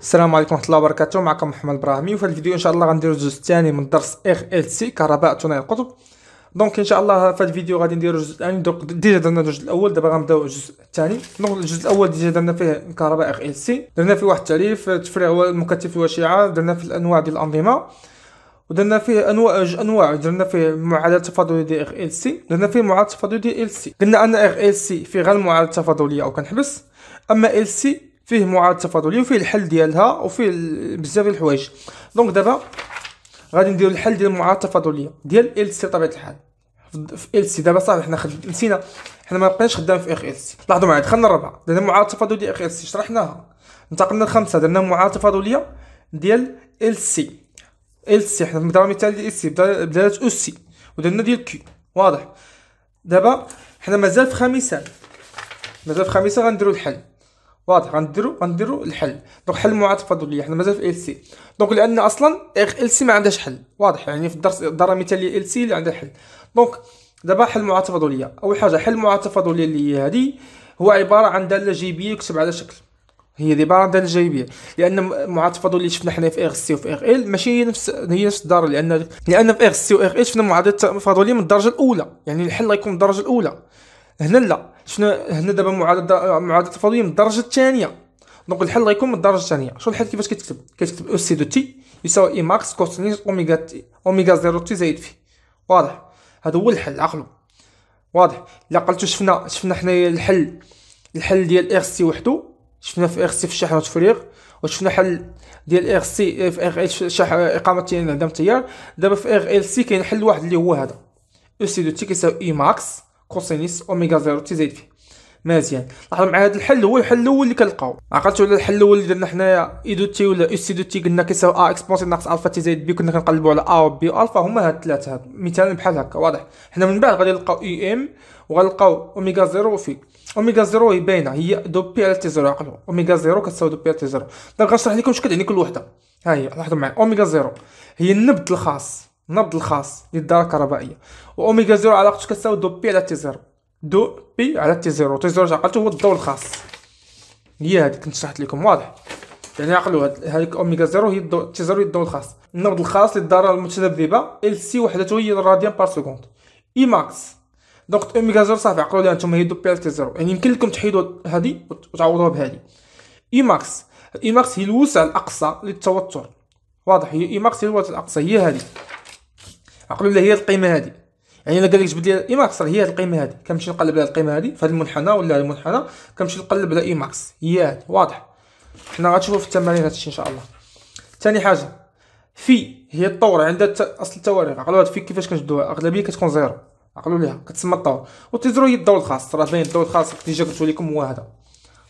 السلام عليكم ورحمه الله وبركاته معكم محمد ابراهيمي وفي الفيديو ان شاء الله غنديرو الجزء الثاني من درس اخ ال سي كهرباء ثنائي القطب دونك ان شاء الله في الفيديو غادي نديرو الجزء الثاني دونك ديجا درنا الجزء الاول دابا غنبداو الجزء الثاني دونك الجزء الاول ديجا درنا فيه كهرباء اخ ال سي درنا فيه واحد التعريف تفريع المكثف الوشيعه درنا فيه الانواع ديال الانظمه ودرنا فيه انواع جوج انواع درنا فيه المعادله التفاضليه ديال اخ ال سي درنا فيه المعادله التفاضليه ديال ال سي قلنا ان اخ ال سي فيه غير المعادله التفاضليه او كنحبس اما ال سي فيه معاد تفاضلي وفيه الحل ديالها وفيه بزاف ديال الحوايج دونك دابا غادي نديرو الحل ديال المعاد التفاضليه ديال ال سي بطبيعة الحال في ال سي دابا صافي حنا خد... نسينا حنا ما بقيناش خدام في اخ ال سي لاحظوا معايا دخلنا الرابعة درنا معاد التفاضلية ديال اخ ال سي شرحناها انتقلنا لخمسه درنا معاد تفاضليه ديال ال سي ال سي حنا في المدرسه المثال ديال ال سي بدلات او سي ودرنا ديال كي واضح دابا حنا مازال في خامسه مازال في خامسه غنديرو الحل واضح غنديرو غنديرو الحل دونك حل مع التفاضليه حنا مازال في ال سي دونك لان اصلا ال سي ما عندهاش حل واضح يعني في الدرس الدره المثاليه ال سي اللي عندها حل دونك دابا حل مع التفاضليه اول حاجه حل مع التفاضليه اللي هي هادي هو عباره عن داله جيبيه يكتب على شكل هي عباره عن داله جيبيه لان مع التفاضل اللي شفنا حنا في ار سي وفي ار ال ماشي هي نفس هي نفس الدار لان لان في ار سي وار ال شفنا معادله التفاضليه من الدرجه الاولى يعني الحل غيكون من الدرجه الاولى هنا لا شنو هنا دابا معادله معادله الفضويه من الدرجه الثانيه دونك الحل غيكون من الدرجه الثانيه شوف الحل كيفاش كتكتب كتكتب او e سي دو تي يساوي اي ماكس كوسينوس اوميغا تي اوميغا زيرو تي زائد في واضح هذا هو الحل عقلو واضح الا قلتو شفنا شفنا حنايا الحل الحل ديال اكس سي وحدو شفنا في اكس سي في شحنه تفريغ وشفنا حل ديال اكس سي في ار ال شح اقامه انعدام تيار دابا في ار ال سي كاين حل واحد اللي هو هذا او سي دو تي كيساوي اي e ماكس كوسينيس اوميغا زيرو تي زايد فيه مزيان لاحظوا معايا هذا الحل هو الحل الاول اللي كنلقاو عقلتوا على الحل الاول اللي درنا حنايا اي e دو تي ولا اس دو تي قلنا كيساوي ا اكسبونسي ناقص الفا تي زائد بي كنا كنقلبوا على ا وبي والفا هما هاد الثلاثه هاد مثال بحال هكا واضح حنا من بعد غادي نلقاو اي e ام وغنلقاو اوميغا زيرو في اوميغا زيرو هي باينه هي دو بي على تي زيرو عقلوا اوميغا زيرو كتساوي دو بي على تي زيرو دابا غنشرح لكم واش كتعني كل وحده ها هي لاحظوا معايا اوميغا زيرو هي النبت الخاص النبض الخاص للدارة الكهربائية وأوميغا زيرو علاقته كتساوي دو بي على تي زيرو دو بي على تي زيرو تي زيرو عقلته هو الضوء الخاص هي هادي كنت شرحت لكم واضح يعني عقلوا هاديك اوميغا زيرو هي الضوء تي زيرو هي الضوء الخاص النبض الخاص للدارة المتذبذبة ال سي وحدته هي الراديان بار سكوند اي e ماكس دونك اوميغا زيرو صافي عقلوا لي انتم هي دو بي على تي زيرو يعني يمكن لكم تحيدوا هذه وتعوضوها بهذه اي ماكس اي ماكس هي الوسع الاقصى للتوتر واضح هي اي e ماكس هي الوسع الاقصى هي هذه عقلوا لها هي القيمه هذه يعني الا قال لك جبد لي اي ماكس هي هذه القيمه هذه كنمشي نقلب على القيمه هذه في هذا المنحنى ولا المنحنى كنمشي نقلب على اي ماكس هي هذه واضح حنا غنشوفوا في التمارين هادشي ان شاء الله ثاني حاجه في هي الطور عندها اصل التواريخ عقلوا في كيفاش كنجبدوها اغلبيه كتكون زيرو عقلوا ليها كتسمى الطور وتزرو هي الدور الخاص راه باين الدور الخاص ديجا قلت لكم هو هذا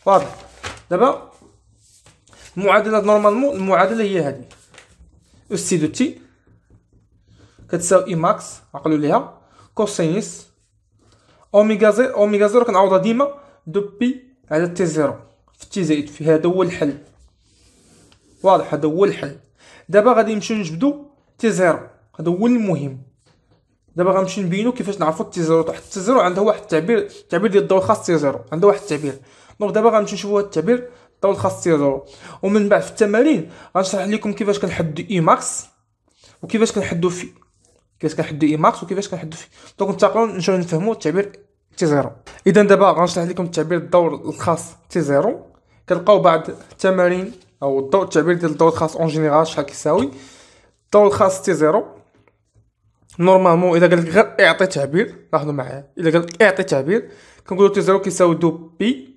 واضح دابا المعادله نورمالمون المعادله هي هذه اس دو تي كتساوي اي ماكس عقلوا ليها كوسينوس اوميغا زيرو اوميغا زيرو كنعوضها ديما دو بي على تي زيرو في تي زائد في هذا هو الحل واضح هذا هو الحل دابا غادي نمشيو نجبدو تي زيرو هذا هو المهم دابا غنمشي نبينو كيفاش نعرفو تي زيرو تحت تي زيرو عندها واحد التعبير التعبير ديال الضوء الخاص تي زيرو عندها واحد التعبير دونك دابا غنمشي نشوفو هاد التعبير الضوء الخاص تي زيرو ومن بعد في التمارين غنشرح لكم كيفاش كنحدو اي ماكس وكيفاش كنحدو في كيفاش كنحدو اي ماكس وكيفاش كنحدو فيه دونك نتقلو نشوفو نفهمو التعبير تي زيرو اذا دابا غنشرح لكم التعبير الدور الخاص تي زيرو كنلقاو بعض التمارين او الدور التعبير ديال الدور الخاص اون جينيرال شحال كيساوي الدور الخاص تي زيرو نورمالمون اذا قال لك غير اعطي تعبير لاحظوا معايا اذا قال لك اعطي تعبير كنقولو تي زيرو كيساوي دو بي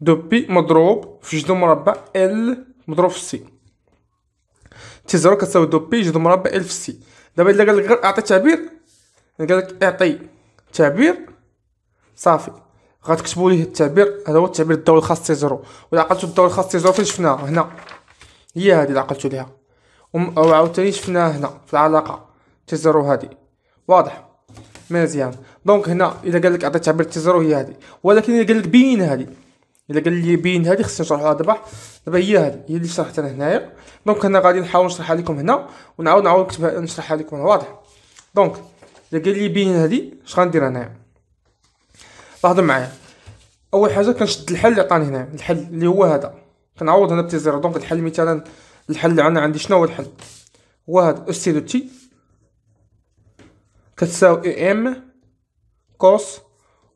دو بي مضروب في جذر مربع ال مضروب في سي تي زيرو كتساوي دو بي جذر مربع ال في سي دابا الا قال لك غير اعطي تعبير قال لك اعطي تعبير صافي غتكتبوا ليه التعبير هذا هو التعبير الدوري الخاص تي زيرو عقلتوا الدوري الخاص تي زيرو فين شفناها هنا هي هذه اللي عقلتو ليها عاوتاني شفناها هنا في العلاقه تي زيرو هذه واضح مزيان دونك هنا الا قال لك اعطي تعبير تي زيرو هي هذه ولكن الا قال لك بين هذه الا قال لي بين هذه خصني نشرحها دابا دابا هي هذه هي اللي شرحت انا هنايا دونك انا غادي نحاول نشرحها لكم هنا ونعاود نعاود نكتبها نشرحها لكم هنا واضح دونك الا قال لي بين هذه اش غندير انايا لاحظوا معايا اول حاجه كنشد الحل اللي عطاني هنا الحل اللي هو هذا كنعوض هنا بتي زيرو دونك الحل مثلا الحل اللي عندنا عندي شنو هو الحل هو هذا اس دو تي كتساوي ام كوس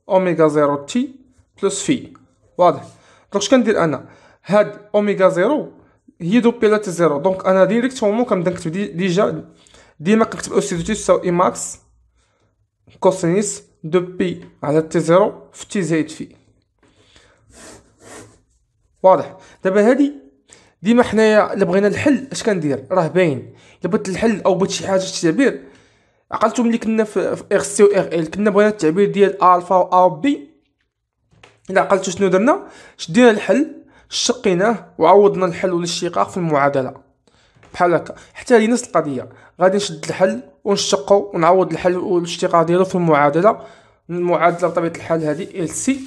اوميغا زيرو تي بلس في واضح دونك اش كندير انا هاد اوميغا زيرو هي دو على تي زيرو دونك انا ديريكتومون كنبدا نكتب ديجا ديما كنكتب تي تساوي اي ماكس كوسينيس دو بي على تي زيرو في تي زايد في واضح دابا هادي ديما حنايا الا بغينا الحل اش كندير راه باين الا بغيت الحل او بغيت شي حاجه التعبير عقلتو ملي كنا في ار سي و ار ال كنا بغينا التعبير ديال الفا و ا و بي الى عقلتو شنو درنا شدينا الحل شقيناه وعوضنا الحل والاشتقاق في المعادله بحال هكا حتى هي نفس القضيه غادي نشد الحل ونشقه ونعوض الحل والاشتقاق ديالو في المعادله المعادله بطبيعه الحال هذه ال سي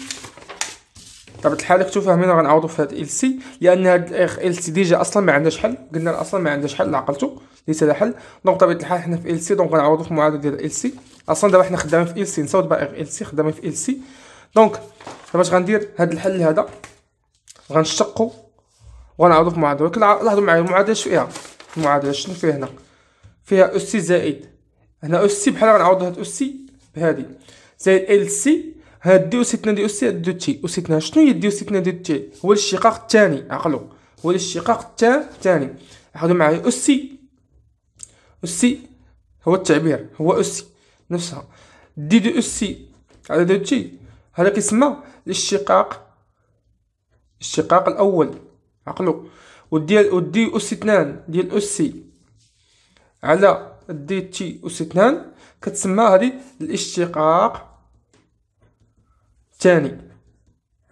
بطبيعه الحال كنتو فاهمين غنعوضو في هاد ال سي لان هاد ال سي ديجا اصلا ما عندهاش حل قلنا اصلا ما عندهاش حل عقلتو ليس لها حل دونك بطبيعه الحال حنا في ال سي دونك غنعوضو في المعادله ديال ال سي اصلا دابا حنا خدامين في ال سي نساو دابا ال سي خدامين في ال سي دونك دابا اش غندير هاد الحل هذا غنشقو وغنعوضو في معادله ولكن لاحظوا معايا المعادله شو فيها المعادله شنو فيها هنا فيها اس سي زائد هنا اس سي بحال غنعوضو هاد اس سي بهادي زائد ال سي هاد ديو سي دي ديو سي دو تي اس اثنين شنو هي دي اس اثنين دو تي هو الاشتقاق الثاني عقلو هو الاشتقاق الثاني لاحظوا معايا اس سي اس سي هو التعبير هو اس نفسها دي دو اس سي على دو تي هذا كيسمى الاشتقاق الاشتقاق الاول عقلو وديال ودي اس اثنان ديال اس سي على دي تي اس اثنان كتسمى هذه الاشتقاق الثاني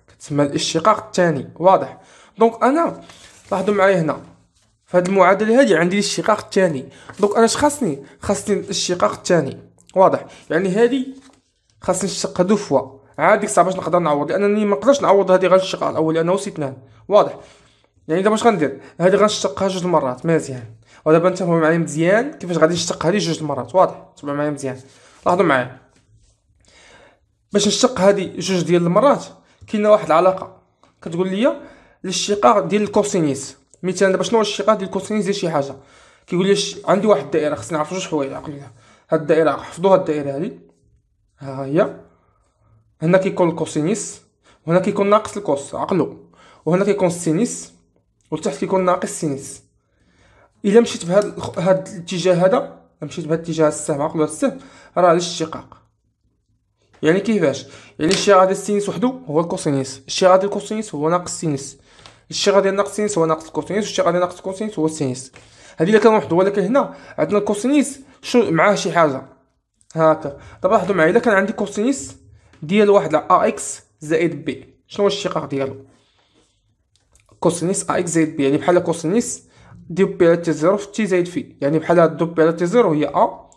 كتسمى الاشتقاق الثاني واضح دونك انا لاحظوا معايا هنا في هذه المعادله هذه عندي الاشتقاق الثاني دونك انا اش خاصني خاصني الاشتقاق الثاني واضح يعني هذه خاصني نشتقها دو فوا عادي ديك الساعه باش نقدر نعوض لانني ما نقدرش نعوض هذه غنشق على الاول لانه وصيت نعم واضح يعني دابا اش غندير هذه غنشقها جوج المرات مزيان ودابا فهم معايا مزيان كيفاش غادي نشق هذه جوج المرات واضح تبع معايا مزيان لاحظوا معايا باش نشق هذه جوج ديال المرات كاين واحد العلاقه كتقول لي الاشتقاق ديال الكوسينيس مثلا دابا شنو هو الاشتقاق ديال الكوسينيس ديال شي حاجه كيقول لي عندي واحد الدائره خصني نعرف جوج حوايج عقليه هاد الدائره حفظوا هاد الدائره هذه ها هي هنا كيكون الكوسينيس وهنا كيكون ناقص الكوس عقلو وهنا كيكون السينيس والتحت كيكون ناقص السينيس الا مشيت بهاد هاد الاتجاه هذا مشيت بهاد الاتجاه السهم عقلو هاد السهم راه على الاشتقاق يعني كيفاش يعني الشيغه ديال السينيس وحدو هو الكوسينيس الشيء ديال الكوسينيس هو ناقص السينيس الشيء ديال ناقص السينيس هو ناقص الكوسينيس والشيغه ديال ناقص الكوسينيس هو السينيس هذه كان وحدو ولكن هنا عندنا الكوسينيس شو معاه شي حاجه هاكا دابا لاحظوا معايا الا كان عندي كوسينيس ديال واحد على ا اكس زائد بي شنو هو الشقاق ديالو كوسينيس ا اكس زائد بي يعني بحال كوسينيس دي بي على تي زيرو في تي زائد في يعني بحال هاد بي على تي زيرو هي ا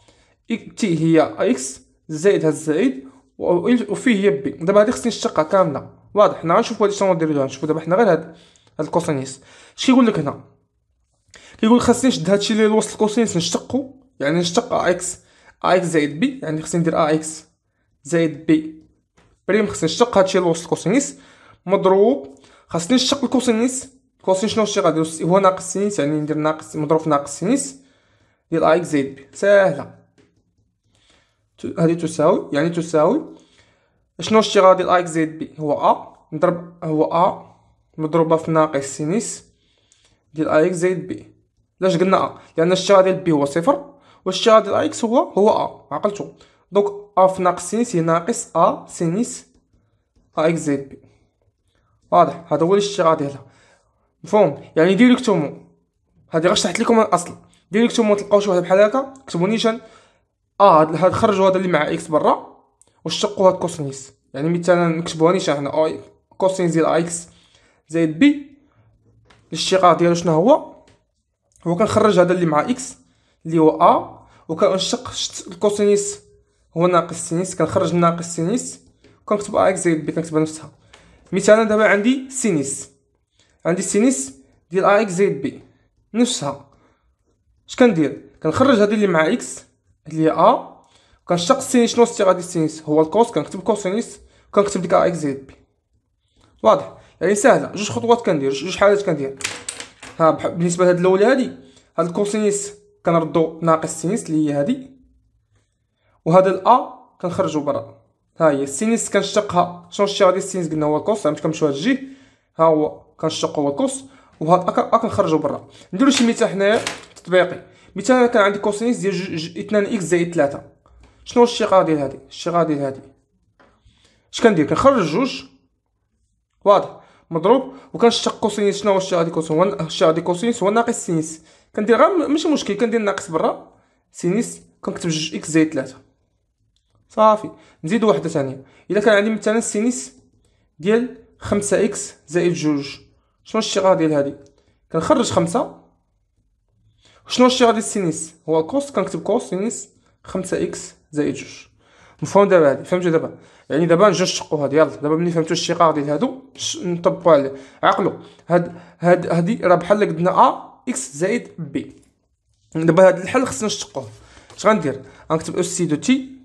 تي هي ا اكس زائد هاد زائد وفي هي بي دابا هادي خصني نشتقها كامله واضح حنا غنشوفو هادي شنو نديرو غنشوفو دابا حنا غير هاد هاد الكوسينيس اش كيقول لك هنا كيقول خاصني نشد هادشي اللي وسط الكوسينس نشتقو يعني نشتق ا اكس ا اكس زائد بي يعني خصني ندير ا اكس زائد بي بريم خصني نشق هادشي الوسط كوسينيس مضروب خصني نشق الكوسينيس الكوسين شنو شي غادي هو ناقص سينيس يعني ندير ناقص مضروب في ناقص سينيس ديال اكس زائد بي ساهله هادي تساوي يعني تساوي شنو الشغل ديال اكس زائد بي هو ا نضرب هو ا مضروبه في ناقص سينيس ديال اكس زائد بي لاش قلنا ا لان الشغل ديال بي هو صفر والشغل ديال اكس هو هو ا عقلتو دونك أ ناقص سينيس هي ناقص أ سينيس أ إكس زائد بي واضح هذا هو الاشتغال ديالها مفهوم يعني ديريكتومو هادي غير شرحت لكم الأصل ديريكتومو تلقاو شي واحد بحال هكا كتبوا نيشان أ هاد خرجوا هذا اللي مع إكس برا وشقوا هاد كوسينيس يعني مثلا نكتبوها نيشان هنا أ كوسينيس ديال أ إكس زائد بي الاشتقاق ديالو شنو هو هو كنخرج هذا اللي مع إكس اللي هو أ وكنشق الكوسينيس هو ناقص سينيس كنخرج ناقص سينيس كنكتب ا اكس زائد بي كنكتبها نفسها مثلا دابا عندي سينيس عندي سينيس ديال ا اكس زائد بي نفسها اش كندير كنخرج هذه اللي مع اكس اللي هي ا كنشق سينيس شنو ستي غادي سينيس هو الكوس كنكتب كوسينيس كنكتب ديك ا اكس زائد بي واضح يعني ساهله جوج خطوات كندير جوج حالات كندير ها بالنسبه لهاد الاولى هادي هاد الكوسينيس كنردو ناقص سينيس اللي هي هادي وهذا الا كنخرجو برا ها هي السينيس شنو الشيء غادي السينيس قلنا هو الكوس عملت كنمشيو هاد الجهه ها هو كنشتق هو الكوس وهاد اكا كنخرجو برا نديرو شي مثال حنايا تطبيقي مثال كان عندي كوسينيس ديال 2 اكس زائد 3 شنو الشقه غادي هادي الشقه ديال هادي اش كندير كنخرج جوج واضح مضروب وكنشتق كوسينيس شنو هو الشيء غادي كوسينيس هو الشقه غادي كوسينيس هو ناقص سينيس كندير غير ماشي مشكل كندير ناقص برا سينيس كنكتب جوج اكس زائد 3 صافي نزيد واحده ثانيه الا كان عندي مثلا السينيس ديال 5 اكس زائد جوج شنو غادي ديال هادي كنخرج 5 شنو الشيء ديال السينيس هو كوست كنكتب كوس سينيس 5 اكس زائد جوج مفهوم دابا هادي فهمتو دابا يعني دابا نجيو نشقو هادي يلا دابا ملي فهمتو الشقاق ديال هادو نطبقو عليه عقلو هاد هاد هادي راه بحال قدنا ا اكس زائد بي دابا هاد الحل خصنا نشقوه اش غندير غنكتب أو سي دو تي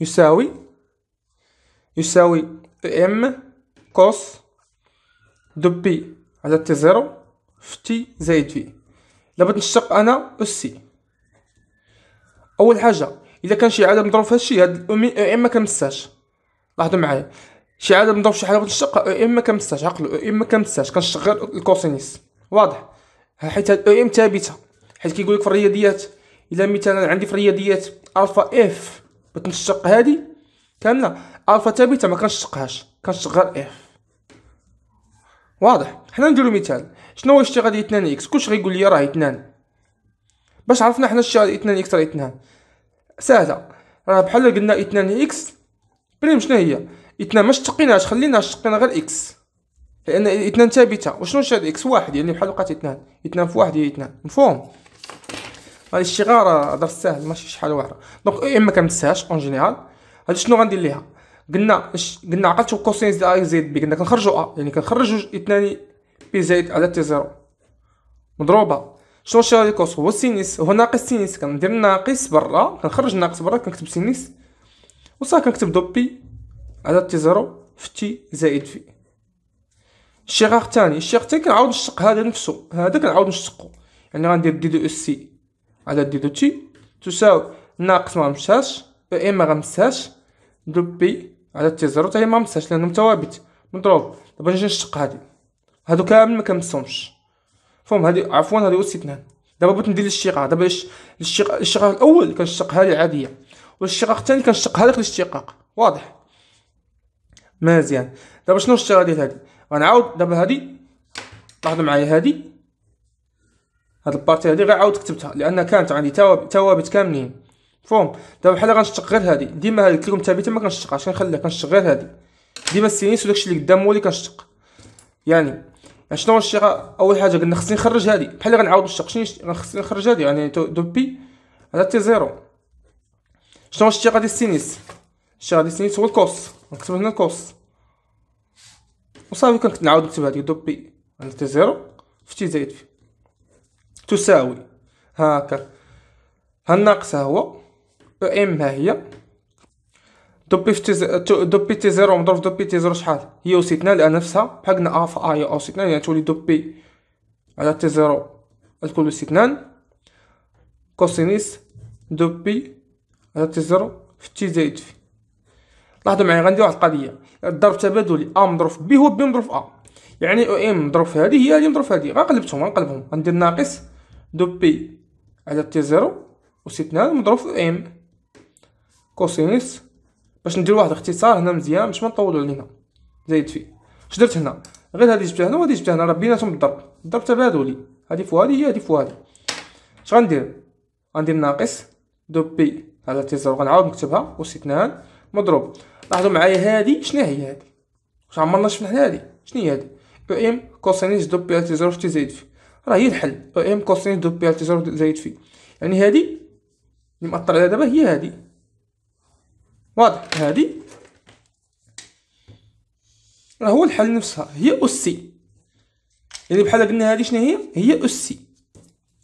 يساوي يساوي ام كوس دو بي على تي زيرو في تي زائد في لابد نشتق أنا أو سي أول حاجة إذا كان شي عدد مضروب في هادشي هاد أو إم مكنمساش لاحظوا معايا شي عدد مضروب شي حاجة بغيت نشتق أو إيه، إم مكنمساش عقلوا أو إيه، إم مكنمساش كنشتق غير الكوسينيس واضح حيت هاد أو إيه إم ثابتة حيت كيقول لك في الرياضيات إلا مثلا عندي في الرياضيات ألفا إف ذاك الشق هادي كان الفا ثابتة ما كنشقهاش كنشق غير اف إيه. واضح حنا نديرو مثال شنو هو شتي غادي اثنان اكس كلش غيقول لي راه اثنان باش عرفنا حنا شتي غادي اثنان اكس راه اثنان ساهله راه بحال قلنا اثنان اكس بريم شنو هي اثنان ما شتقيناش خلينا شتقينا غير اكس لان اثنان ثابته وشنو شاد اكس واحد يعني بحال لقات اثنان اثنان في واحد هي اثنان مفهوم هاد الشي راه هضر ساهل ماشي شحال واعره دونك يا اما كنمسهاش اون جينيرال هاد شنو غندير ليها قلنا قلنا عقلت كوسينس ديال اي زائد بي قلنا كنخرجوا ا يعني كنخرجو جوج اثنان بي زائد على تي زيرو مضروبه شنو شنو هاد الكوس هو سينيس هو ناقص سينيس كندير ناقص برا كنخرج ناقص برا كنكتب سينيس وصافي كنكتب دو بي على تي زيرو في تي زائد في الشقاق الثاني الشقاق الثاني كنعاود نشتق هذا نفسه هذا كنعاود نشتقو يعني غندير دي دو اس سي على دي دوتي تساوي ناقص ما مشاش يا اما غمساش دو بي على تي زيرو تاهي ما مساش لانهم ثوابت مضروب دابا نجي نشق هادي هادو كامل ما كنمسهمش فهم هادي عفوا هادي استثناء دابا بغيت ندير الاشتقاق دابا الشق الشقاق الاول كنشق هادي عاديه والشقاق الثاني كنشق هذاك الاشتقاق واضح مزيان دابا شنو الشغله ديال هادي غنعاود دابا هادي لاحظوا معايا هادي هاد البارتي هادي غير عاود كتبتها لان كانت عندي توابت كاملين فهم دابا بحال غنشتق غير هادي ديما هاد الكلوم ثابته ما كنشتقهاش كنخليها كنشتق غير هادي ديما السينيس وداكشي اللي قدام هو اللي كنشتق يعني, يعني شنو هو الشيء اول حاجه قلنا خصني نخرج هادي بحال غنعاود نشتق شنو خصني نخرج هادي يعني دوبي هذا تي زيرو شنو هو الشيء غادي السينيس الشيء غادي السينيس هو الكوس نكتب هنا الكوس وصافي كنعاود نكتب هادي دوبي على هذا تي زيرو في تي زايد فيه تساوي هاكا هالناقص هو او ام ها هي دو بي تي دو بي تي زيرو مضروب دو بي تي زيرو شحال هي وسيتنا لان نفسها بحال قلنا ا في ا هي اوسيتنا يعني تولي دو بي على تي زيرو غتكون وسيتنا كوسينيس دو بي على تي زيرو في تي زايد في لاحظوا معايا غندير واحد القضيه الضرب التبادلي ا مضروب في بي هو بي مضروب في ا يعني او ام مضروب في هادي هي هادي مضروب في هادي غنقلبتهم غنقلبهم غندير ناقص دو بي على تي زيرو وسيتنا مضروب في ام كوسينيس باش ندير واحد الاختصار هنا مزيان باش ما نطولو علينا زايد في اش درت هنا غير هادي جبتها هنا هادي جبتها هنا راه بيناتهم الضرب الضرب تبادلي هادي فوا هادي هي هادي فوا هادي اش غندير غندير ناقص دو بي على تي زيرو غنعاود نكتبها وسيتنا مضروب لاحظوا معايا هادي شنو هي هادي واش عمرنا شفنا حنا هادي شنو هي هذه ام كوسينيس دو بي على تي زيرو في تي زايد في راه هي الحل ام كوسين دو بي زيرو زايد في يعني هادي اللي مأطر عليها دابا هي هادي واضح هادي راه هو الحل نفسها هي أسي يعني بحال قلنا هادي شنو هي هي أسي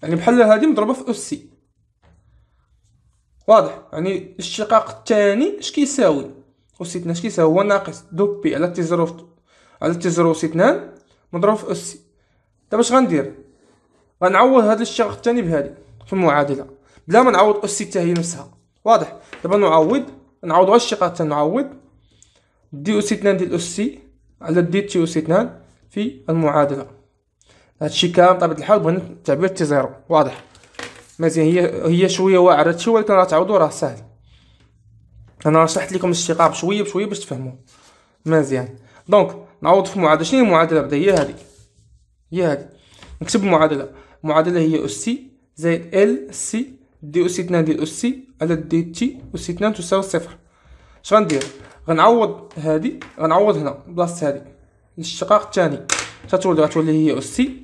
يعني بحال هادي مضروبة في أسي واضح يعني الشقاق الثاني اش كيساوي أس اثنان اش كيساوي هو ناقص دو بي على تي زيرو على تي تيزروس اثنان مضروب في أسي دابا اش غندير غنعوض هذا الشيء الثاني بهذه في المعادله بلا ما نعوض اس تي هي نفسها واضح دابا نعوض نعوض غير الشقه حتى نعوض دي اس 2 ديال اس على دي تي اس 2 في المعادله هادشي كامل بطبيعه الحال بغينا التعبير تي زيرو واضح مزيان هي هي شويه واعره هادشي ولكن راه تعوضو راه ساهل انا شرحت لكم الاشتقاق بشويه بشويه باش تفهموا مزيان دونك نعوض في المعادله شنو المعادله بدا هي هادي هي هادي نكتب المعادله معادلة هي أس سي زائد ال سي دي أس اتنان ديال أس سي على دي تي أس اتنان تساوي صفر اش غندير غنعوض هادي غنعوض هنا بلاصة هادي الاشتقاق التاني شغتولي غتولي هي أس سي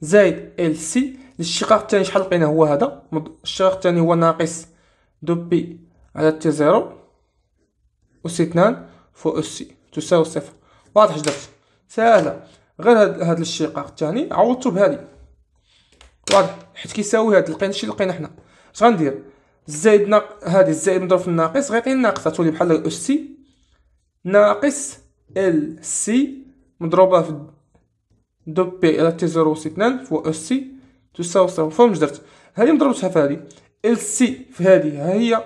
زائد ال سي الاشتقاق التاني شحال لقينا هو هذا الاشتقاق التاني هو ناقص دو بي على تي زيرو أس اتنان فو أس سي تساوي صفر واضح اش درت ساهلة غير هاد, الاشتقاق التاني عوضتو بهادي واضح حيت كيساوي هاد لقينا شي لقينا حنا اش غندير زائد نا... هادي الزائد مضروب في الناقص غيعطيني الناقص غتولي بحال اش سي ناقص ال سي مضروبه في دو بي الى تي زيرو سي اثنان فوا اش سي تساوي صفر فهم درت هادي مضروبتها في هادي ال سي في هادي ها هي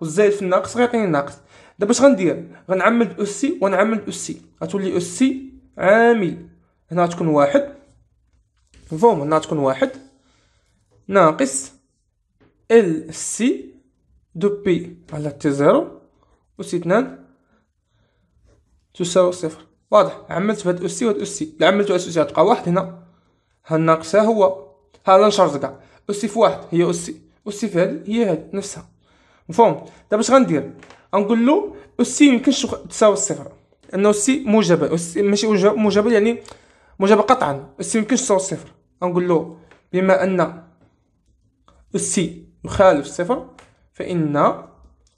والزائد في الناقص غيعطيني الناقص دابا اش غندير غنعمد او سي ونعمل او سي غتولي او سي عامل هنا غتكون واحد مفهوم هنا غتكون واحد ناقص ال سي دو بي على تي زيرو سي اثنان تساوي صفر واضح عملت في هاد أس سي وهاد او سي اللي عملتو سي غتبقى واحد هنا ها الناقص ها هو ها لا نشرز كاع او سي في واحد هي او سي او سي في هاد هي هاد نفسها مفهوم دابا اش غندير غنقول له سي ميمكنش تساوي صفر لأن أس سي موجبة سي ماشي موجبة يعني موجبة قطعا او سي ميمكنش تساوي صفر غنقول له بما أن السي مخالف الصفر فإن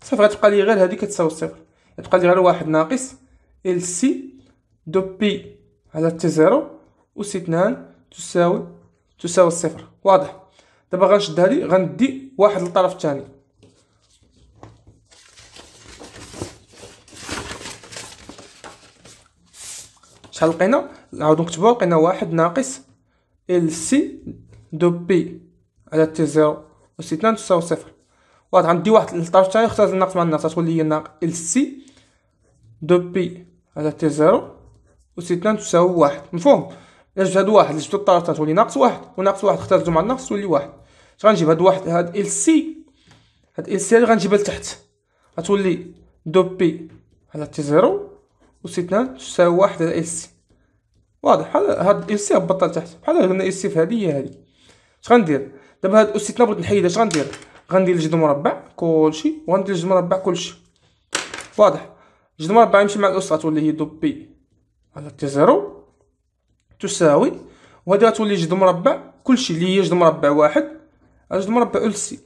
صفر غتبقى لي غير هذه كتساوي الصفر غتبقى لي غير واحد ناقص ال سي دو بي على تي زيرو و سي اثنان تساوي تساوي الصفر واضح دابا غنشد هادي غندي واحد للطرف الثاني شحال لقينا نعاودو نكتبوها لقينا واحد ناقص ال سي دو بي على تي زيرو واستثناء تساوي صفر واضح غندي واحد للطرف الثاني اختار الناقص مع الناقص غتولي هي ناقص ال سي دو بي على تي زيرو واستثناء تساوي واحد مفهوم الا جبت هاد واحد جبت الطرف تولي ناقص واحد وناقص واحد اختارتو مع الناقص تولي واحد اش غنجيب هاد واحد هاد ال سي هاد ال سي غنجيبها لتحت غتولي دو بي على تي زيرو واستثناء تساوي واحد على ال سي واضح هاد ال سي هبطها لتحت بحال هنا ال سي في هادي هي هادي اش غندير دابا هاد الاس بغيت نحيد اش غندير غندير الجد مربع كلشي وغندير الجد مربع كلشي واضح الجد مربع يمشي مع الاس غتولي هي دو بي على تي زيرو تساوي وهادي غتولي جد مربع كلشي اللي هي جد مربع واحد جد مربع ال سي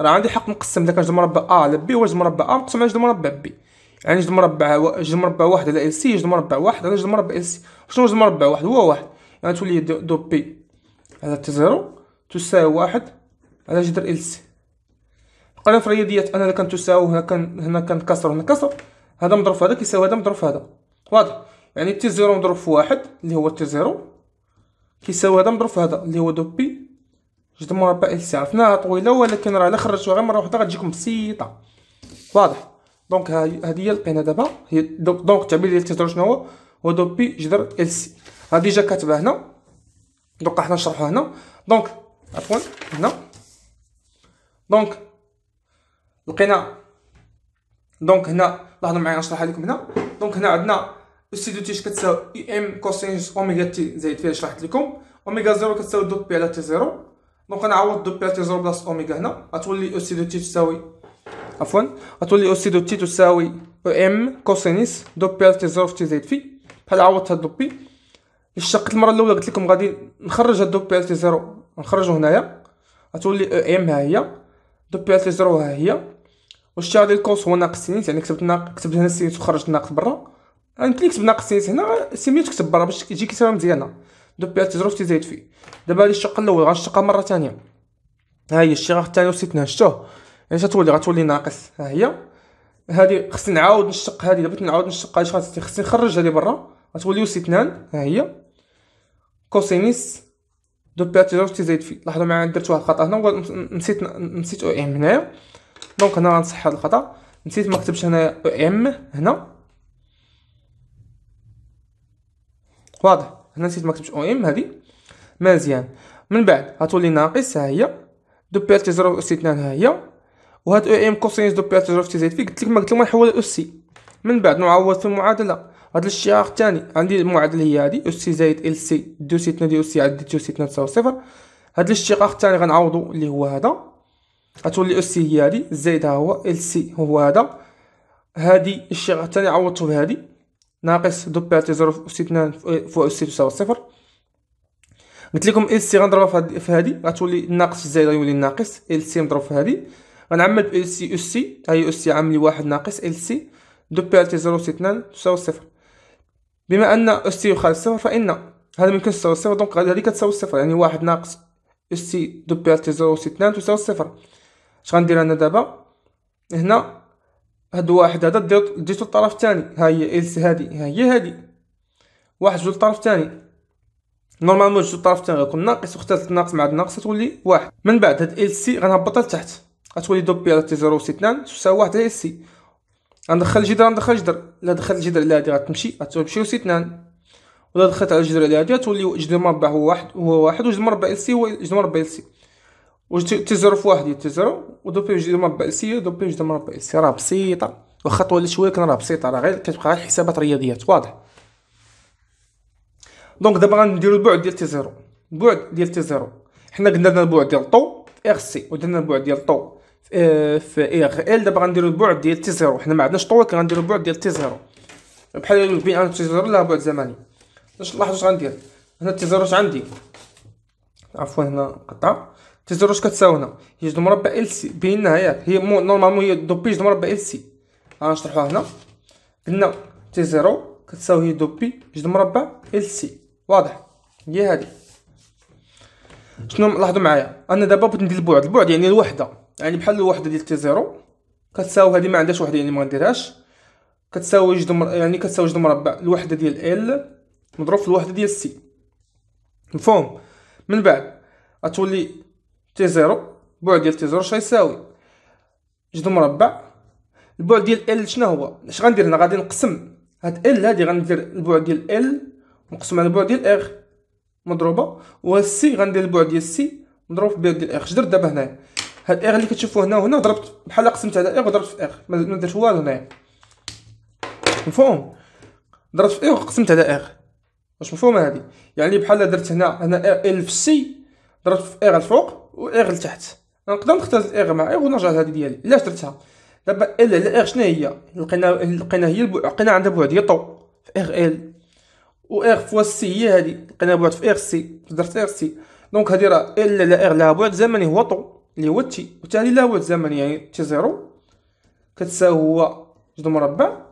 راه عندي حق نقسم داك جد مربع ا و وجد مربع ا نقسم على جد مربع بي يعني جد مربع جد مربع واحد على ال سي جد مربع واحد على جد مربع ال سي شنو جد مربع واحد هو واحد يعني تولي دو بي على تي زيرو تساوي واحد على جذر ال سي القناة الفرعية ديت أنا كانت تساوي هنا كان هنا كان كسر هنا كسر هذا مضروب في هذا كيساوي هذا مضروب في هذا واضح يعني تي زيرو مضروب في واحد اللي هو تي زيرو كيساوي هذا مضروب في هذا اللي هو دو بي جذر مربع ال سي عرفناها طويلة ولكن راه إلا خرجتوها غير مرة واحدة غتجيكم بسيطة واضح دونك هذه هي لقينا دابا هي دونك التعبير ديال تي زيرو شنو هو هو دو بي جذر ال سي هذه جا كاتبه هنا دوكا حنا نشرحوها هنا دونك عفوا هنا دونك لقينا دونك هنا لاحظوا معايا نشرحها لكم هنا دونك هنا عندنا السي دو تيش كتساوي اي ام كوسينس اوميغا تي زائد فيها شرحت لكم اوميغا زيرو كتساوي دو بي على تي زيرو دونك نعوض دو بي على تي زيرو بلاصه اوميغا هنا غتولي e سي دو تي تساوي عفوا غتولي e سي دو تي تساوي او ام كوسينيس دو بي على تي زيرو في تي زائد في بحال عوضت هاد دو بي الشق المره الاولى قلت لكم غادي نخرج هاد دو بي على تي زيرو نخرجو هنايا غتولي او ام ها هي دو بي اس زيرو ها هي والشتي الكوس هو ناقص سينس يعني كتبت ناق... كتبت هنا سينس وخرجت ناقص برا يعني كليك كتب ناقص سينس هنا سيميت تكتب برا باش تجي كتابه مزيانه دو بي اس زيرو تي زايد فيه دابا هادي الشق الاول غنشقها مره ثانيه ها هي الشق الثاني وسيتنا شتوه يعني غتولي غتولي ناقص ها هي هادي خصني نعاود نشق هادي دابا نعاود نشق هادي خاصني خصني نخرج هادي برا غتولي وسيتنان ها هي كوسينيس دو بيرتيجاج تزيد فيه لاحظوا معايا درت واحد الخطا هنا نسيت نسيت او ام هنايا دونك هنا غنصح هاد الخطا نسيت ما كتبتش هنايا او ام هنا واضح هنا نسيت ما كتبتش او ام هادي مزيان من بعد هتولي ناقص ها هي دو اس 2 ها هي وهاد او ام كوسينس دو بيرتيجاج تزيد فيه قلت لك ما قلت لهم نحول او من بعد نعوض في المعادله هاد الاشتقاق الثاني عندي المعادله هي هادي اس سي زائد ال سي دو سي 2 دي اس سي عديت تو سي 2 تساوي صفر هاد الاشتقاق الثاني غنعوضو اللي هو هذا غتولي اس سي هي هادي زائد ها هو ال سي هو هذا هادي الاشتقاق الثاني عوضته بهادي ناقص دو بي تي زيرو في اس 2 فوا اس سي تساوي صفر قلت لكم ال سي غنضربها في هادي غتولي ناقص زائد غيولي ناقص ال سي مضروب في هادي غنعمل ال سي اس سي هاي اس سي عامل لي واحد ناقص ال سي دو بي تي زيرو سي 2 تساوي صفر بما أن اس تي يخالف الصفر فإن هذا ممكن تساوي الصفر دونك هذه كتساوي الصفر يعني واحد ناقص اس تي دو بي تي زيرو سي اثنان تساوي الصفر اش غندير أنا دابا هنا هاد واحد هذا ديتو الطرف الثاني ها هي إلس هادي ها هي هادي واحد جوج الطرف الثاني نورمالمون جوج الطرف الثاني غيكون ناقص واختلت ناقص مع ناقص تولي واحد من بعد هاد ال سي غنهبطها لتحت غتولي دو بي على تي زيرو سي اثنان تساوي واحد على ال سي غندخل الجدر غندخل الجدر الا دخلت الجدر اللي هادي غتمشي غتمشيو اثنان ولا دخلت على الجدر اللي هادي غتولي جدر مربع هو واحد هو واحد وجدر مربع ال سي هو جدر مربع ال سي وتزرو في واحد يتزرو ودوبي جدر مربع ال سي دوبي جدر مربع ال سي راه بسيطه واخا طول شويه كان راه بسيطه راه غير كتبقى غير حسابات رياضيات واضح دونك دابا غنديرو البعد ديال تي زيرو البعد ديال تي زيرو حنا قلنا لنا البعد ديال طو اغ سي ودرنا البعد ديال طو في ار ال دابا غنديرو البعد ديال تي زيرو حنا ما عندناش طول غنديرو البعد ديال تي زيرو بحال بين ان تي زيرو لها بعد زماني باش نلاحظ واش غندير هنا تي زيرو عندي عفوا هنا قطع تي زيرو اش كتساوي هنا هي جوج مربع ال سي بينا ياك هي نورمالمون هي دوبي جوج مربع ال سي غنشرحوها هنا قلنا تي زيرو كتساوي هي دوبي جوج مربع ال سي واضح هي هادي شنو لاحظوا معايا انا دابا بغيت ندير البعد البعد يعني الوحده يعني بحال الوحده ديال تي زيرو كتساوي هادي ما عندهاش وحده يعني ما غنديرهاش كتساوي جوج مر... يعني كتساوي جوج مربع الوحده ديال ال مضروب في الوحده ديال سي مفهوم من بعد غتولي تي زيرو البعد ديال تي زيرو شنو يساوي جوج مربع البعد ديال ال شنو هو اش غندير هنا غادي نقسم هاد ال هادي غندير البعد ديال ال مقسم على البعد ديال اغ مضروبه و سي غندير البعد ديال سي مضروب في البعد ديال اغ اش درت دابا هنايا هاد اير اللي كتشوفوه هنا وهنا ضربت بحال قسمت على اغ وضربت في اغ ما درت والو هنايا مفهوم ضربت في اغ وقسمت على اغ واش مفهوم هادي يعني بحال درت هنا هنا ال في سي ضربت في اغ الفوق اير لتحت نقدر نختار الاغ مع اغ ونرجع لهادي ديالي علاش درتها دابا ال على اغ شنو هي لقينا لقينا هي لقينا عندها بعد هي طو في اغ ال و اغ فوا سي هي هادي لقينا بعد في اغ سي درت اغ سي دونك هادي راه ال على اغ لها بعد زمني هو طو اللي هو تي وتالي لا بعد زمني يعني تي زيرو كتساوي هو جد مربع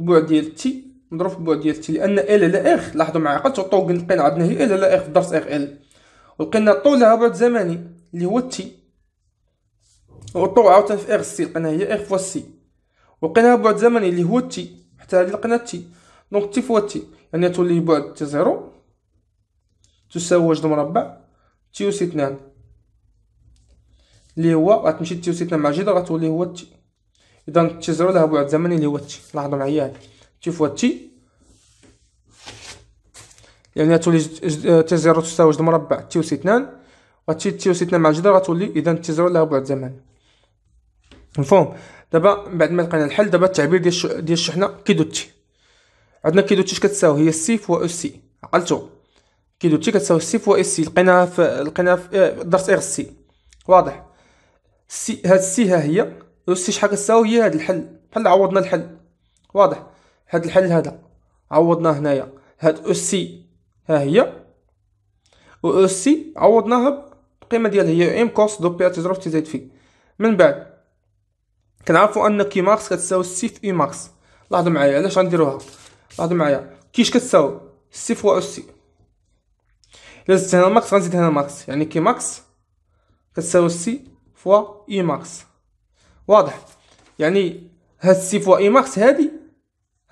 البعد ديال تي مضروب في البعد ديال تي لان ال على اخ لاحظوا معايا قلت طوق لقينا عندنا هي ال على اخ في درس اخ ال ولقينا الطول لها بعد زمني اللي هو تي والطو عاوتاني في اخ سي لقينا هي اخ فوا سي ولقينا بعد زمني اللي هو تي حتى هذه لقينا تي دونك تي فوا تي يعني تولي بعد تي زيرو تساوي جد مربع تي أس اثنان اللي هو غتمشي للتيوسيتنا مع جدر غتولي هو تي اذا تي زيرو لها بعد زمني اللي هو تي لاحظوا معايا تي فوا تي يعني غتولي تي زيرو تساوي جد مربع تي وس اثنان غتمشي تي وس اثنان مع جدر غتولي اذا تي زيرو لها بعد زمني مفهوم دابا بعد ما لقينا الحل دابا التعبير ديال ديال الشحنه كيدو تي عندنا كيدو تي كتساوي هي سي فوا او سي عقلتو كيدو تي كتساوي سي فوا اس سي لقيناها في لقيناها في آه، درس اغ سي واضح سي هاد السي ها هي السي شحال كتساوي هي هاد الحل بحال عوضنا الحل واضح هاد الحل هذا عوضناه هنايا هاد او سي ها هي و او سي عوضناها بقيمة ديالها هي ام كوس دو بي تضرب تي زائد في من بعد كنعرفوا ان كي ماكس كتساوي سي في اي ماكس لاحظوا معايا علاش غنديروها لاحظوا معايا كيش كتساوي سي فوا او سي الا زدت هنا ماكس غنزيد هنا ماكس يعني كي ماكس كتساوي سي فوا اي ماكس واضح يعني هاد سي فوا اي ماكس هادي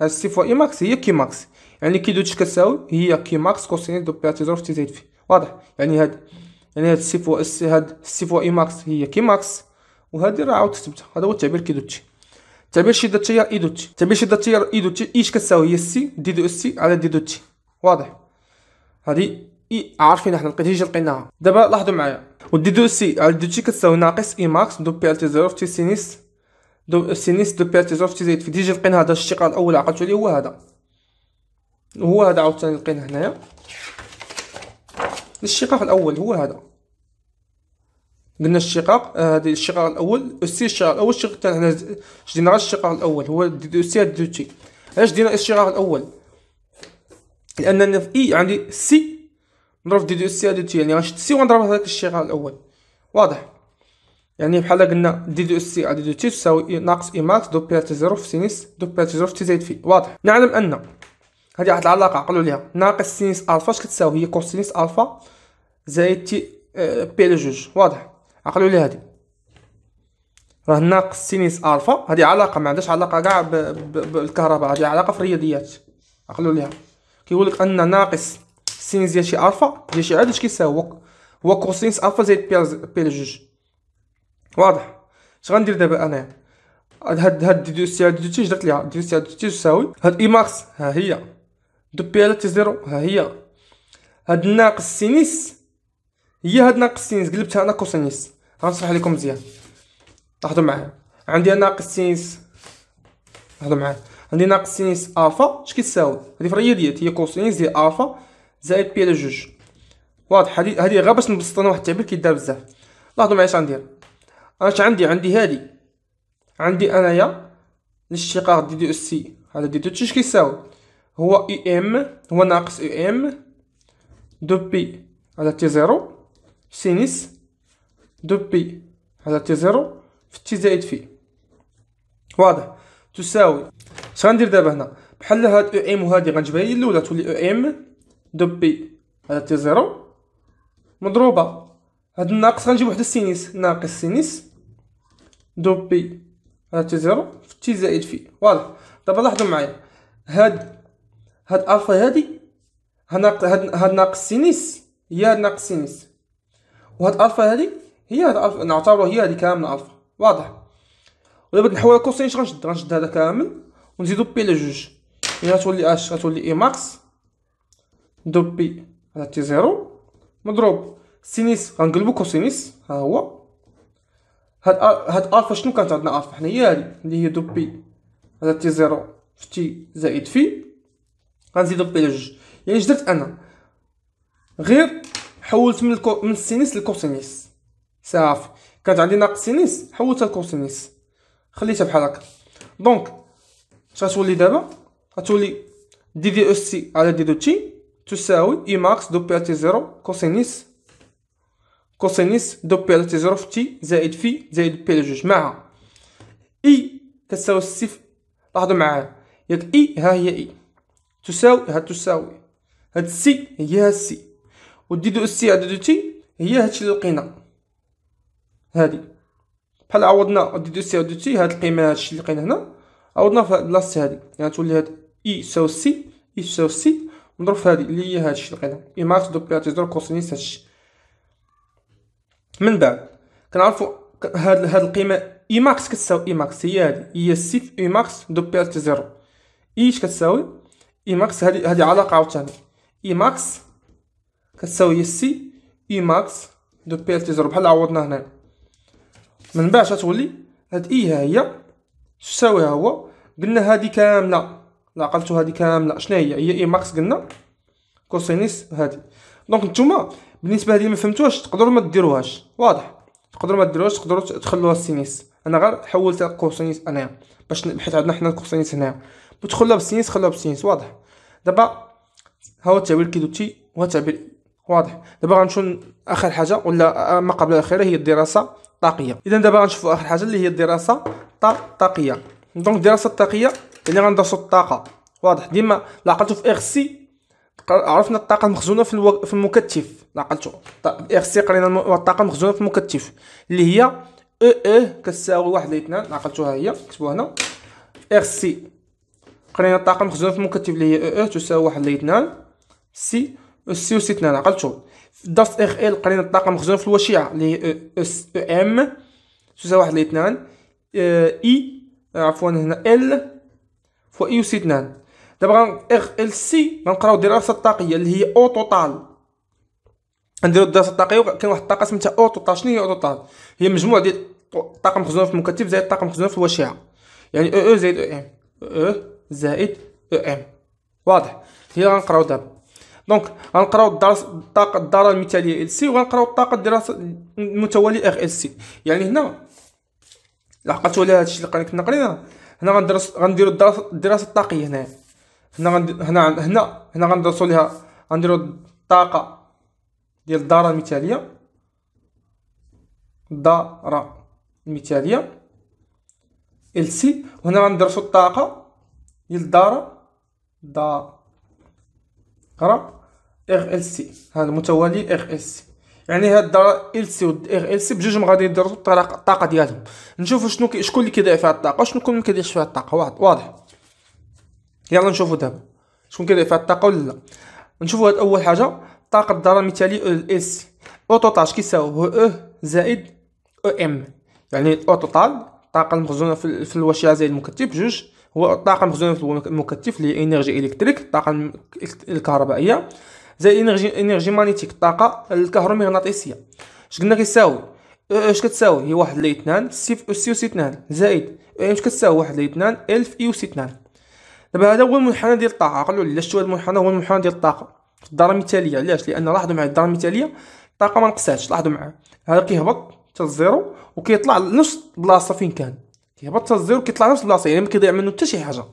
هاد سي فوا اي ماكس هي كي ماكس يعني كي دوتش كتساوي هي كي ماكس كوسين دو بي اعتذار في تي زيد في واضح يعني هاد يعني هاد سي فوا هاد سي فوا اي ماكس هي كي ماكس وهادي راه عاود تثبت هذا هو التعبير كي دوتش تعبير شده التيار اي دوتش تعبير شده التيار اي دوتش ايش كتساوي هي سي دي دو اس سي على دي دوتش واضح هادي اي عارفين حنا لقيت هي لقيناها دابا لاحظوا معايا ودي دو سي على دو تي كتساوي ناقص اي ماكس دو بي ال تي زيرو في تي سينيس دو سينيس دو بي ال تي زيرو في تي زيد في ديجا لقينا هذا الاشتقاق الاول عقلتو لي هو هذا هو هذا عاوتاني لقينا هنايا الاشتقاق الاول هو هذا قلنا الشقاق آه، هذه آه الشقاق الاول سي الشقاق الاول الشقاق الثاني حنا شدينا غير الشقاق الاول هو دي دو سي دو تي علاش دينا الشقاق الاول لان في اي عندي سي يعني نضرب دي دو سي دو تي يعني غنشد سي ونضرب هذاك الشغال الاول واضح يعني بحال قلنا دي دو سي على دي دو تي تساوي ناقص اي ماكس دو بي تي زيرو في سينيس دو بي تي زيرو في تي زائد في واضح نعلم ان هذه واحد العلاقه عقلوا ليها ناقص سينيس الفا اش كتساوي هي سينيس الفا زائد تي آه، بي لجوج واضح عقلوا لي هذه راه ناقص سينيس الفا هذه علاقه ما عندهاش علاقه كاع بالكهرباء هذه علاقه في الرياضيات عقلوا ليها كيقول لك ان ناقص سينس ديال شي الفا ديال شي عدد اش كيساوي هو كوسينس الفا زائد بي بي جوج واضح اش غندير دابا انايا هاد هاد دو تي درت ليها دو تي تساوي هاد اي ماكس ها هي دو بي ال تي زيرو ها هي هاد ناقص سينيس هي هاد ناقص سينيس قلبتها انا كوسينيس غنشرح لكم مزيان لاحظوا معايا عندي ناقص سينيس لاحظوا معايا عندي ناقص سينيس الفا اش كيساوي هذه في الرياضيات هي كوسينيس ديال الفا زائد بي على جوج واضح هادي هادي غير باش نبسط انا واحد التعبير كيدار بزاف لاحظوا معايا اش غندير انا اش عندي عندي هادي عندي انايا الاشتقاق دي دو اس سي هذا دي دو تشيش كيساوي هو اي ام هو ناقص اي ام دو بي على تي زيرو سينيس دو بي على تي زيرو في تي زائد في واضح تساوي اش غندير دابا هنا بحال هاد او ام وهادي غنجبها هي الاولى تولي او ام دو بي هذا تي زيرو مضروبة هاد الناقص غنجيب واحد السينيس ناقص سينيس دو بي هذا تي زيرو في تي زائد في فوالا دابا لاحظوا معايا هاد هاد الفا هادي هاد هاد ناقص سينيس هي هاد ناقص سينيس وهاد الفا هادي هي هاد الفا نعتبروها هي هادي كامل الفا واضح ودابا نحولها كوسين اش غنشد غنشد هذا كامل ونزيدو بي على جوج هي غتولي اش غتولي اي ماكس دو بي على تي زيرو مضروب سينيس غنقلبو كوسينيس ها هو هاد هاد الفا شنو كانت عندنا الفا حنايا هادي اللي هي دو بي على تي زيرو في تي زائد في غنزيدو بي على جوج يعني اش درت انا غير حولت من الكو... من السينيس للكوسينيس صافي كانت عندي ناقص سينيس حولتها لكوسينيس خليتها بحال هكا دونك اش غتولي دابا غتولي دي دي او سي على دي دو تي تساوي اي ماكس دو بي تي زيرو كوسينيس كوسينيس دو بي تي زيرو في تي زائد في زائد بي لجوج مع اي كتساوي الصفر لاحظوا معايا ياك اي ها هي اي تساوي ها تساوي هاد سي هي ها سي دو سي على دو تي هي هادشي اللي لقينا هادي بحال عوضنا دو سي على دو تي هاد القيمه هادشي اللي لقينا هنا عوضنا في هاد بلاصتي هادي يعني تولي هاد اي تساوي سي اي تساوي سي نضرب في هادي اللي هي الشيء لقينا إيماكس دو بي زيرو كوسينيس الشيء من بعد كنعرفو هاد هاد القيمة إيماكس كتساوي إيماكس هي هادي هي اي إيماكس دو بي تي زيرو إيش كتساوي إيماكس هادي هذه علاقة عاوتاني إيماكس كتساوي هي سي إيماكس دو بي تي زيرو بحال عوضنا هنا من بعد شتولي هاد إي ها هي تساوي ها هو قلنا هذه كاملة لا عقلتو هادي كامله شنو هي هي اي ماكس قلنا كوسينيس هادي دونك نتوما بالنسبه هادي ما فهمتوهاش تقدروا ما ديروهاش واضح تقدروا ما ديروهاش تقدروا تخلوها سينيس انا غير حولت كوسينيس انايا باش حيت عندنا حنا الكوسينيس هنايا بتخلوها بسينيس خلوها بسينيس واضح دابا ها هو التعبير كيدوتي هو التعبير واضح دابا غنمشيو اخر حاجه ولا آه، ما قبل الاخيره هي الدراسه الطاقيه اذا دابا غنشوفو اخر حاجه اللي هي الدراسه الطاقيه دونك الدراسه الطاقيه اللي غندرسو الطاقه واضح ديما لاقلتو في اغ سي عرفنا الطاقه المخزونه في, الو... في المكتف لاقلتو اغ سي قرينا الطاقه المخزونه في المكتف اللي هي او او كتساوي واحد لاثنان عقلتوها هي كتبوها هنا اغ سي قرينا الطاقه المخزونه في المكتف اللي هي او او تساوي واحد لاثنان سي سي و سي اثنان عقلتو في درس إخ ال قرينا الطاقه المخزونه في الوشيعه اللي هي او ام تساوي واحد لاثنان اي عفوا هنا ال فوا اي سي 2 دابا اغ ال سي غنقراو الدراسه الطاقيه اللي هي او توتال غنديرو الدراسه الطاقيه كاين واحد الطاقه سميتها او توتال شنو هي او توتال هي مجموع ديال الطاقه مخزونه في المكتب زائد الطاقه مخزونه في الوشيعه يعني او او زائد او ام او زائد او ام واضح هي غنقراو دابا دونك غنقراو الدرس الطاقه الداره المثاليه ال سي وغنقراو الطاقه الدراسه المتواليه اغ ال سي يعني هنا على هذا هادشي اللي كنا قرينا هنا غندرس غنديرو الدراسه الطاقيه هنا هنا هنا هنا هنا غندرسو ليها غنديرو الطاقه ديال الداره المثاليه الداره المثاليه ال سي وهنا غندرسو الطاقه ديال الداره داره اغ ال سي هذا متوالي اغ ال سي يعني هاد الدرا ال سي ال سي بجوجهم غادي يديروا الطاقه ديالهم نشوفوا شنو شكون اللي كيضيع فيها الطاقه شنو كون اللي كيضيعش فيها الطاقه واضح واضح يلا نشوفوا دابا شكون كيضيع فيها الطاقه ولا لا نشوفوا هاد اول حاجه طاقه الذره المثالي او ال سي او توتاج كيساوي او زائد او ام يعني او توتال الطاقه المخزونه في, في الوشيعه زائد المكتف جوج هو الطاقه المخزونه في المكتف اللي هي انرجي الكتريك الطاقه الكهربائيه زي انرجي انرجي مانيتيك الطاقه الكهرومغناطيسيه اش قلنا كيساوي اه، اش كتساوي هي واحد لي اثنان سي في سي سي اثنان زائد اه، اش كتساوي واحد لي اثنان الف اي سي اثنان دابا هذا هو المنحنى ديال الطاقه قالوا لي علاش المنحنى هو المنحنى ديال الطاقه في الدار المثاليه علاش لان لاحظوا معايا الدار المثاليه الطاقه ما نقصاتش لاحظوا معايا هذا كيهبط حتى الزيرو وكيطلع لنفس البلاصه فين كان كيهبط حتى الزيرو كيطلع نفس البلاصه يعني ما كيضيع منه حتى شي حاجه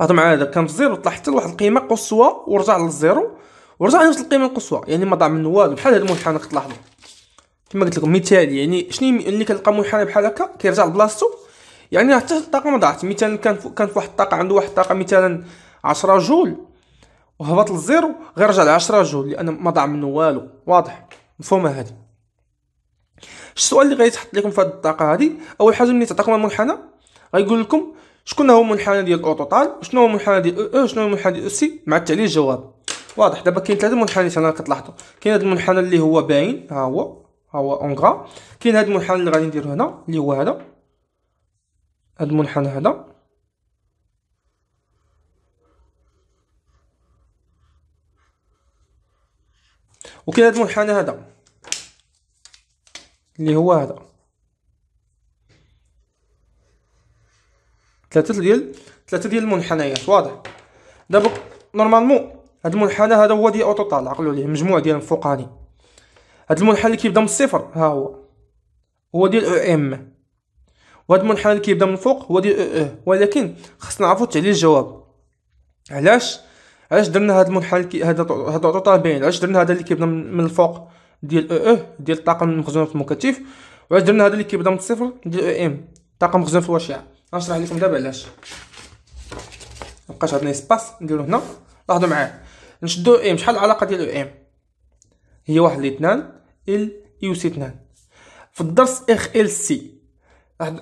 هضر مع هذا كان في الزيرو طلع حتى لواحد القيمه قصوى ورجع للزيرو ورجع لنفس القيمه القصوى يعني ما ضاع منه والو بحال هذا المنحنى كتلاحظوا كما قلت لكم مثالي يعني شنو اللي كتلقى منحنى بحال هكا كيرجع لبلاصتو يعني حتى الطاقه ما ضاعت مثلا كان كان واحد الطاقه عنده واحد الطاقه مثلا 10 جول وهبط للزيرو غير رجع ل 10 جول لان ما ضاع منه والو واضح مفهومه هذه السؤال اللي غيتحط لكم في هذه الطاقه هذه اول حاجه ملي تعطيكم المنحنى غيقول لكم شكون هو المنحنى ديال او توتال شنو هو المنحنى ديال او او شنو هو المنحنى ديال سي مع التعليل الجواب واضح دابا كاين ثلاثه منحنيات انا كتلاحظوا كاين هذا المنحنى اللي هو باين ها هو ها هو غرا كاين هذا المنحنى اللي غادي نديرو هنا اللي هو هذا هذا المنحنى هذا وكاين هذا المنحنى هذا اللي هو هذا ثلاثه ديال ثلاثه ديال المنحنيات واضح دابا نورمالمون هاد المنحنى هذا هو ديال اوتوطال عقلوا ليه مجموع ديال الفوقاني هاد المنحنى اللي كيبدا من الصفر ها هو هو ديال او ام وهاد المنحنى اللي كيبدا من الفوق هو ديال او او ولكن خصنا نعرفوا تعليل الجواب علاش علاش درنا هاد المنحنى هاد هاد اوتوطال باين علاش درنا هذا اللي كيبدا من الفوق ديال او او ديال الطاقم المخزون في المكثف وعلاش درنا هذا اللي كيبدا من الصفر ديال او ام طاقم مخزون في الواشعه غنشرح لكم دابا علاش مابقاش عندنا سباس نديرو هنا لاحظوا معايا نشدو ام شحال العلاقه ديال ام هي واحد لاتنان ال يو e سي اثنان في الدرس اخ ال سي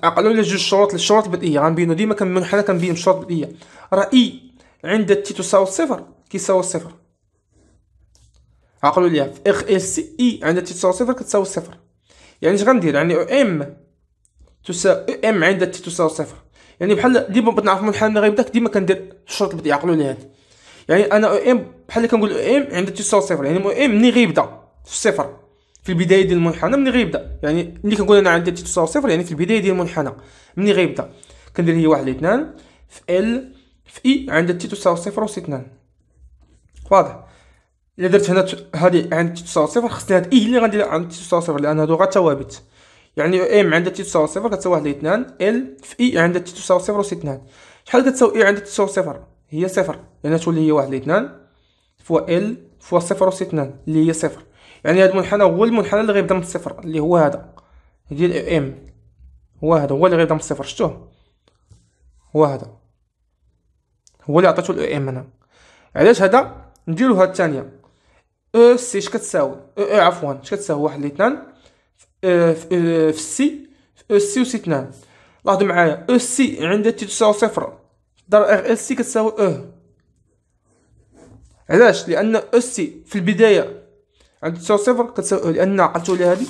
قالوا لي جوج شروط للشروط البدئيه غنبينو ديما كنبينو حنا كنبينو الشروط البدئيه راه اي e عند تي تساوي صفر كيساوي صفر عقلوا ليها في اخ ال سي اي عند تي تساوي صفر كتساوي صفر يعني اش غندير يعني ام تساوي ام عند تي تساوي صفر يعني بحال ديما من الحل غير داك ديما كندير الشرط بدي بيعقلوا لي هادي يعني انا او ام بحال اللي كنقول او ام عند تي تساوي صفر يعني او ام ملي غيبدا في الصفر في البدايه ديال المنحنى ملي غيبدا يعني ملي كنقول انا عند تي تساوي صفر يعني في البدايه ديال المنحنى ملي غيبدا كندير هي واحد اثنان في ال في اي عند تي تساوي صفر و اثنان واضح الا درت هنا هادي عند تي تساوي صفر خصني هاد اي اللي غندير عند تي تساوي صفر لان هادو غا ثوابت يعني ام عندها تي تساوي صفر كتساوي واحد اثنان ال في اي e عندها تي تساوي صفر اس اثنان شحال كتساوي اي e عندها تي تساوي صفر هي صفر لان يعني تولي هي واحد اثنان فوا ال فوا صفر اس اثنان اللي هي صفر يعني هذا المنحنى هو المنحنى اللي غيبدا من الصفر اللي هو هذا ديال ام هو هذا هو اللي غيبدا من الصفر شتوه هو هذا هو اللي عطيتو الاو ام هنا علاش هذا نديرو هاد الثانيه او e سي اش كتساوي او او عفوا اش كتساوي واحد الاثنان في السي في سي وسي 2 لاحظوا معايا او سي عندها تي تساوي صفر دار ار ال سي كتساوي او علاش لان او سي في البدايه عندها تساوي صفر كتساوي او لان عرفتوا لي هذه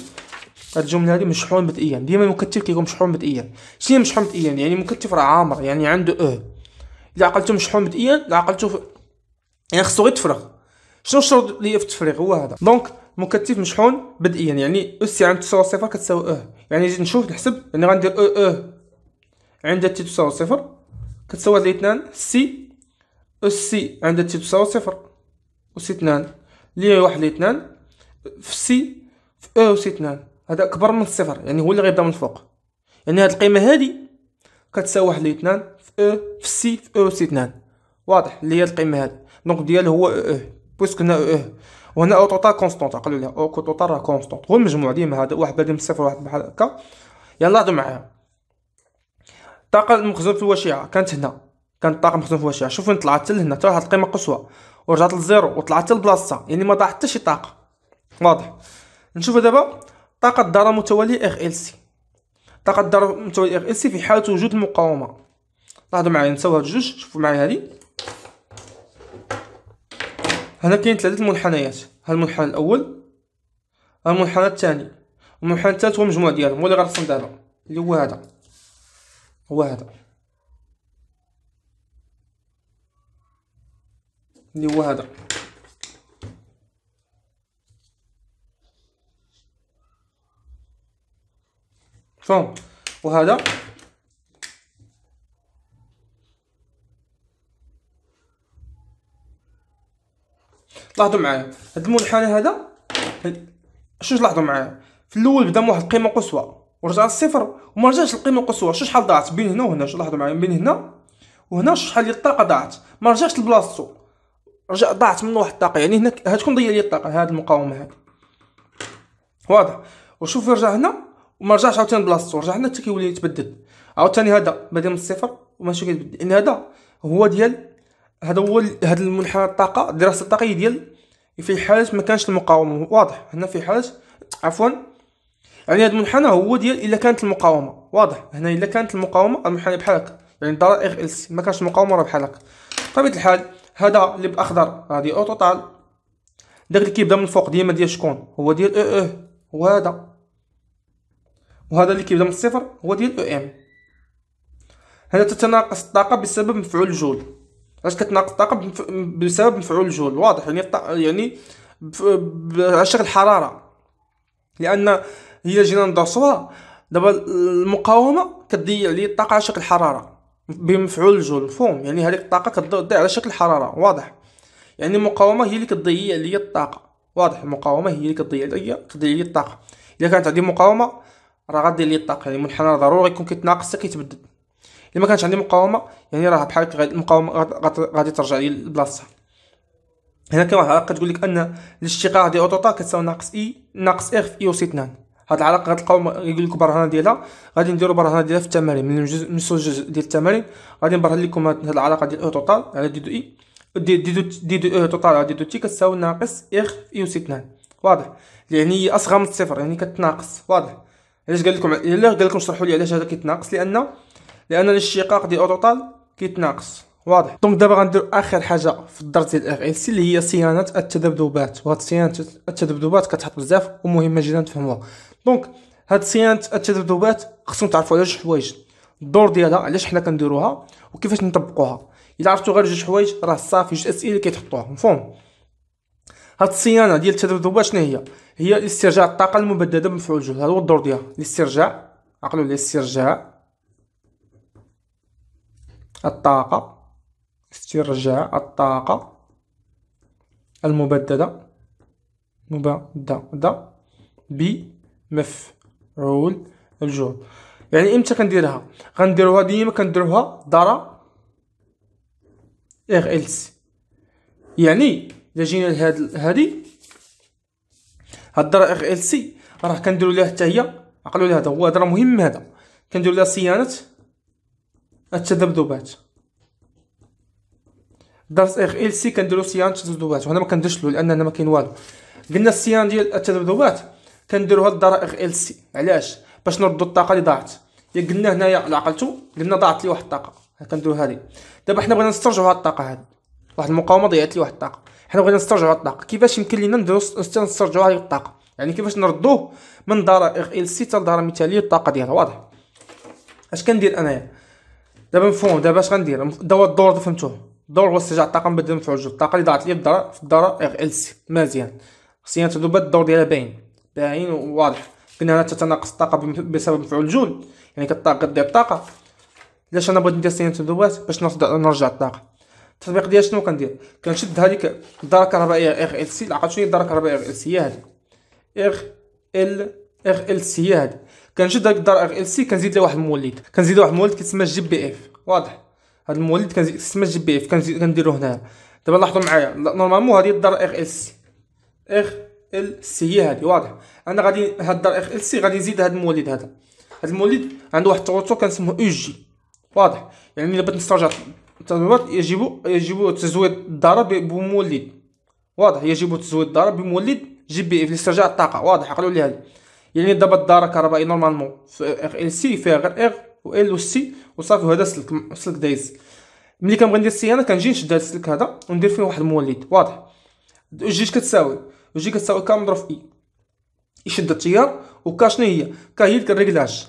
هاد الجمله هادي مشحون بدئيا ديما المكتف كيكون مشحون بدئيا شنو مشحون بدئيا يعني مكتف راه عامر يعني عنده او الا عقلتو مشحون بدئيا عقلتو يعني خصو غير تفرغ شنو الشرط ليا في التفريغ هو هذا دونك مكثف مشحون بدئيا يعني او سي عند تساوي صفر كتساوي اه يعني نجي نشوف نحسب يعني غندير او أه، او أه. عند تي تساوي صفر كتساوي هاد الاثنان سي او سي عند تي تساوي صفر او سي اثنان لي واحد الاثنان في سي في او أه سي اثنان هذا اكبر من الصفر يعني هو اللي غيبدا من الفوق يعني هاد القيمه هادي كتساوي واحد الاثنان في او في سي في او سي اثنان واضح اللي هي القيمه هادي دونك ديالو هو او او بويسكو هنا او او وهنا او توتال كونستونت قالوا لي او توتال راه كونستونت هو المجموع ديما هذا واحد بدل من الصفر واحد بحال هكا يلاه دو معايا الطاقه المخزون في الوشيعه كانت هنا كانت الطاقه المخزونه في الوشيعه شوف وين طلعت لهنا حتى واحد القيمه قصوى ورجعت للزيرو وطلعت لبلاصتها يعني ما طاحت حتى شي طاقه واضح نشوفوا دابا طاقه الدار المتواليه اخ ال سي طاقه الدار المتواليه اخ ال سي في حاله وجود المقاومه لاحظوا معايا نساو هاد جوج شوفوا معايا هادي هنا كاين ثلاثة منحنيات ها المنحنى الأول ها المنحنى الثاني المنحنى الثالث هو المجموع ديالهم هو اللي غنرسم دابا اللي هو هذا هو هذا اللي هو هذا فهم وهذا لاحظوا معايا هاد المنحنى هذا شو لاحظوا معايا في الاول بدا من واحد القيمه قصوى ورجع للصفر وما رجعش للقيمه القصوى شو شحال ضاعت بين هنا وهنا شو لاحظوا معايا بين هنا وهنا شحال ديال الطاقه ضاعت ما رجعش لبلاصتو رجع ضاعت منه واحد الطاقه يعني هنا هتكون ضيع لي الطاقه هاد المقاومه هاد واضح وشوف رجع هنا وما رجعش عاوتاني لبلاصتو رجع هنا حتى كيولي يتبدل عاوتاني هذا بدا من الصفر وماشي كيتبدل يعني هذا هو ديال هذا هو هذا المنحنى الطاقه الدراسه الطاقيه ديال في حاله ما كانش المقاومه واضح هنا في حاله عفوا يعني هذا المنحنى هو ديال الا كانت المقاومه واضح هنا الا كانت المقاومه المنحنى بحال هكا يعني الضرر ال سي ما كانش المقاومه راه بحال هكا بطبيعه الحال هذا اللي باخضر هادي او توتال داك اللي كيبدا من الفوق ديما ديال شكون هو ديال او او هو هذا وهذا اللي كيبدا من الصفر هو ديال او ام هنا تتناقص الطاقه بسبب مفعول الجول علاش كتناقص الطاقه بسبب مفعول الجهد واضح يعني يعني عشق الحراره لان هي جينا ندرسوها دابا المقاومه كتضيع لي الطاقه على شكل حراره بمفعول الجهد مفهوم يعني هذيك الطاقه كتضيع على شكل حراره واضح يعني المقاومه هي اللي كتضيع لي الطاقه واضح المقاومه هي اللي كتضيع لي كتضيع لي الطاقه اذا كانت عندي مقاومه راه غادي لي الطاقه يعني منحنى ضروري يكون كيتناقص كيتبدل الا ما كانش عندي مقاومه يعني راه بحال المقاومه غادي ترجع لي لبلاصتها هنا كاين واحد العلاقه تقول لك ان الاشتقاق ديال اوتوطا كتساوي ناقص اي e، ناقص اف في اي سي 2 هاد العلاقه غتلقاو يقول لكم برهنه ديالها غادي نديرو برهنه ديالها في التمارين من الجزء من الجزء ديال التمارين غادي نبرهن لكم هاد العلاقه ديال او توتال على e. دي دو اي دي دو دي e دو او توتال على دي دو تي كتساوي ناقص اخ في او سي 2 واضح يعني هي اصغر من الصفر يعني كتناقص واضح علاش قال لكم علاش قال لكم شرحوا لي علاش هذا كيتناقص لان لان الاشتقاق ديال توتال كيتناقص واضح دونك دابا غندير اخر حاجه في الدرس ديال اف ال سي اللي هي صيانه التذبذبات وهاد صيانه التذبذبات كتحط بزاف ومهمه جدا تفهموها دونك هاد صيانه التذبذبات خصكم تعرفوا على جوج حوايج الدور ديالها علاش حنا كنديروها وكيفاش نطبقوها الا عرفتوا غير جوج حوايج راه صافي جوج اسئله اللي كيتحطوها مفهوم هاد الصيانه ديال التذبذبات شنو هي هي استرجاع الطاقه المبدده بمفعول جهد هذا هو الدور ديالها الاسترجاع عقلوا الاسترجاع الطاقة استرجاع الطاقة المبددة مبددة بمفعول الجهد يعني امتى كنديرها غنديروها ديما كنديروها ضرا ار ال سي يعني الا جينا لهاد هادي هاد الضرا ار ال سي راه كنديرو ليها حتى هي عقلوا لهذا هو هضره مهم هذا كنديرو لها صيانه التذبذبات درس اخ ال سي كنديرو سيان التذبذبات وهنا ما كنديرش له لان هنا ما كاين والو قلنا السيان ديال التذبذبات كنديروها للدرائق ال سي علاش باش نردو الطاقه اللي ضاعت يا قلنا هنايا لعقلتو قلنا ضاعت لي واحد الطاقه كنديرو هادي دابا حنا بغينا نسترجعوا هاد الطاقه هادي واحد المقاومه ضيعت لي واحد الطاقه حنا بغينا نسترجعوا هاد الطاقه كيفاش يمكن لينا نديرو نسترجعوا هاد الطاقه يعني كيفاش نردوه من دائره ال سي حتى لدائره مثاليه الطاقه ديالها واضح اش كندير انايا دابا مفهوم دابا اش غندير دابا الدور فهمتوه الدور هو استرجاع الطاقه مبدل مفعول جوج الطاقه اللي ضاعت لي في الدار في الدار اغ ال سي مزيان خصني نتعلو بهاد الدور ديالها باين باين وواضح قلنا هنا تتناقص الطاقه بسبب مفعول الجول يعني كطاقة كتضيع الطاقه علاش انا بغيت ندير سينه تذوبات باش نرجع الطاقه التطبيق ديال شنو كندير كنشد هذيك الداره الكهربائيه اغ ال سي عرفت شنو هي الداره الكهربائيه اغ ال سي هي هادي اغ ال اغ ال سي هي هادي كنشد هاد الدار ار ال سي كنزيد ليه واحد المولد كنزيد واحد المولد كيتسمى جي بي اف واضح هاد المولد كيتسمى جي بي اف كنديرو هنا دابا لاحظوا معايا نورمالمون هادي الدار ار ال سي ار ال سي هي هادي واضح انا غادي هاد الدار ار ال سي غادي نزيد هاد المولد هذا هاد المولد عنده واحد التوتر كنسموه او جي واضح يعني الا بغيت نسترجع التنظيمات يجب يجب تزويد الدار بمولد واضح يجب تزويد الدار بمولد جي بي اف لاسترجاع الطاقة واضح قالوا لي هذه يعني دابا الدار الكهربائي نورمالمون في ال سي فيها غير اغ و ال و سي وصافي وهذا سلك سلك دايز ملي كنبغي ندير سي انا كنجي نشد هذا السلك هذا وندير فيه واحد المولد واضح جوج كتساوي جوج كتساوي كا مضروب في e؟ اي e يشد التيار وكا شنو هي كا هي الريكلاج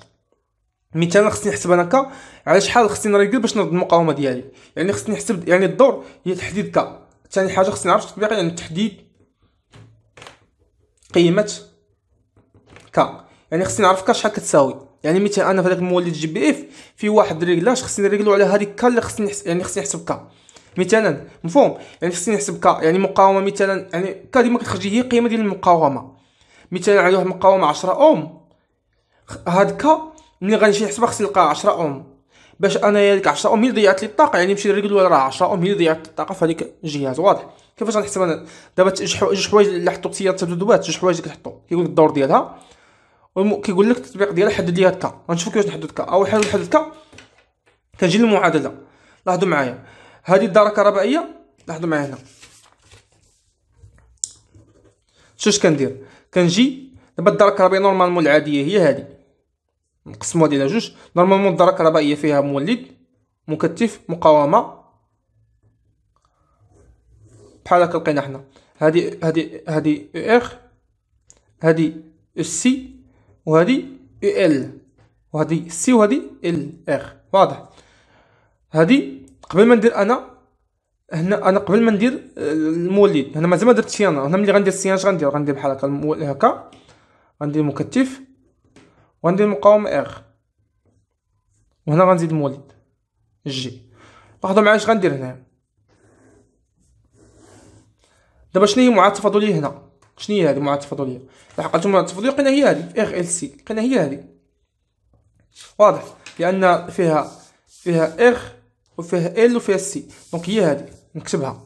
مثلا خصني نحسب انا كا على شحال خصني نريكل باش نرد المقاومه ديالي يعني خصني نحسب يعني الدور هي تحديد كا ثاني حاجه خصني نعرف التطبيق يعني تحديد قيمه كا يعني خصني نعرف كا شحال كتساوي يعني مثلا انا في هذاك المولد جي بي اف في واحد ريكلاج خصني نريكلو على هذيك كا اللي خصني نحسب يعني خصني نحسب كا مثلا مفهوم يعني خصني نحسب كا يعني مقاومه مثلا يعني كا ديما كتخرج هي قيمه ديال المقاومه مثلا على واحد المقاومه 10 اوم هاد كا ملي غنمشي نحسبها خصني نلقى 10 اوم باش انايا ديك 10 اوم هي اللي ضيعت لي الطاقه يعني نمشي نريكلو راه 10 اوم هي اللي ضيعت الطاقه في هذيك الجهاز واضح كيفاش غنحسب انا دابا جوج حوايج اللي حطوا تبدو دوات جوج حوايج كنحطوا كيقول الدور ديالها والم... كيقول لك التطبيق ديالها حدد ليها هكا غنشوف كيفاش نحدد كا اول حاجه نحدد كا كنجي للمعادله لاحظوا معايا هذه الداره الكهربائيه لاحظوا معايا هنا اش كندير كنجي دابا الداره الكهربائيه نورمالمون العاديه هي هذه نقسموها الى جوج نورمالمون الداره الكهربائيه فيها مولد مكتف مقاومه بحال هكا لقينا حنا هذه هذه هذه او إيه اخ هذه او سي وهذه اي ال وهذه سي وهذه ال اخ واضح هذه قبل ما ندير انا هنا انا قبل ما ندير آه، المولد هنا مازال ما درتش انا هنا ملي غندير السيان اش غندير غندير بحال هكا هكا غندير مكتف وغندير المقاومه اخ وهنا غنزيد المولد جي لاحظوا معايا اش غندير هنا دابا شنو هي معطفه هنا شنو هي هذه المعادله التفاضليه لحقت المعادله التفاضليه لقينا هي هذه في إيه، اخ ال سي لقينا هي هذه واضح لان فيها فيها اخ وفيها ال وفيها سي دونك هي هذه نكتبها